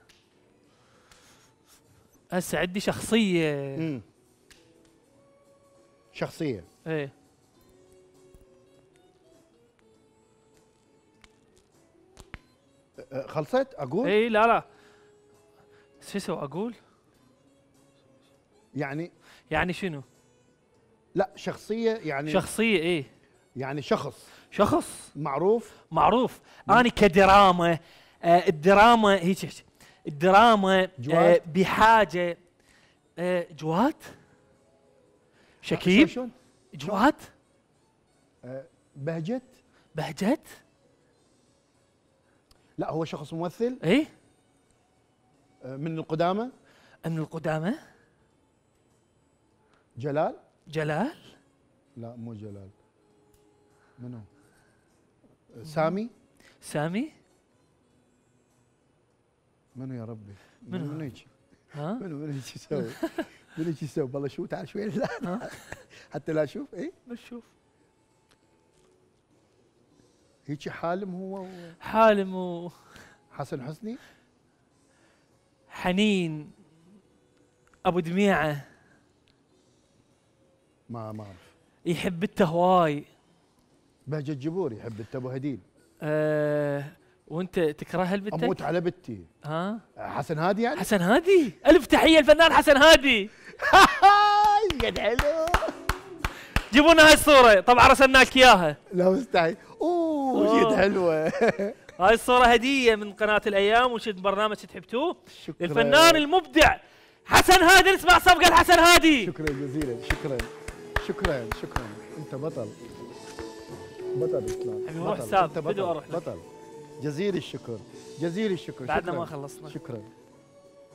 هسه عندي شخصيه مم. شخصيه ايه أه، خلصت اقول ايه لا لا شو اسوي اقول يعني يعني شنو لا شخصيه يعني شخصيه ايه يعني شخص شخص معروف معروف انا كدراما آه، الدراما هيك هيك الدراما آه بحاجه آه، جواد شكيب شو جواد آه، بهجت بهجت لا هو شخص ممثل اي من القدامى من القدامى جلال جلال لا مو جلال منو سامي سامي منو يا ربي؟ منو منو يجي؟ ها؟ منو منو يجي يسوي؟ منو يجي يسوي؟ بالله شو تعال شوي لا حتى لا اشوف اي نشوف هيك حالم هو و... حالم و حسن حسني حنين ابو دميعه ما ما اعرف يحب التهواي بهجة جبور يحب التبو هديل أه وانت تكره البتك؟ اموت على بنتي ها حسن هادي يعني حسن هادي الف تحيه الفنان حسن هادي قد حلو جيبوا لنا هاي الصوره طبعا رسلنا لك اياها لا مستحيل اوه جد حلوه هاي الصوره هديه من قناه الايام وشد برنامج تحبتوه شكرا الفنان المبدع حسن هادي نسمع صفقه الحسن هادي شكرا جزيلا شكرا شكرا شكرا انت بطل بطل اسلام روح ساب بدو اروح بطل جزيل الشكر جزيل الشكر بعدنا ما خلصنا شكرا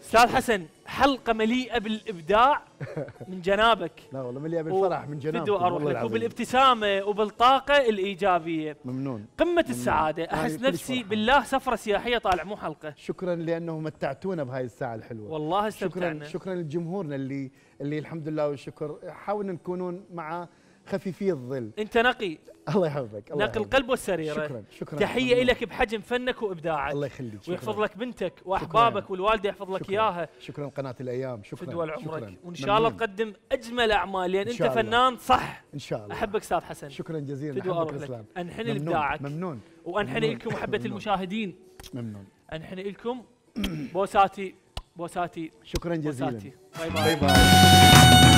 استاذ حسن حلقه مليئه بالابداع من جنابك لا والله مليئه بالفرح من جنابك بدي اروح لك وبالابتسامه وبالطاقه الايجابيه ممنون قمه ممنون. السعاده احس نفسي بالله سفره سياحيه طالع مو حلقه شكرا لانه متعتونا بهاي الساعه الحلوه والله استمتعنا شكرا شكرا لجمهورنا اللي اللي الحمد لله والشكر حاولنا نكونون مع خفيفي الظل انت نقي الله يحفظك الله نقي القلب والسريره شكرا شكرا تحيه لك بحجم فنك وابداعك الله يخليك شكرا ويحفظ لك بنتك واحبابك والوالده يحفظ لك اياها شكرا قناه الايام شكرا في دول عمرك شكرا وان شاء الله تقدم اجمل اعمال لان يعني انت فنان صح ان شاء الله احبك استاذ حسن شكرا جزيلا احبك الاسلام انحني لابداعك ممنون وانحني لكم محبه المشاهدين ممنون انحني لكم بوساتي بوساتي شكرا جزيلا باي باي, باي, باي.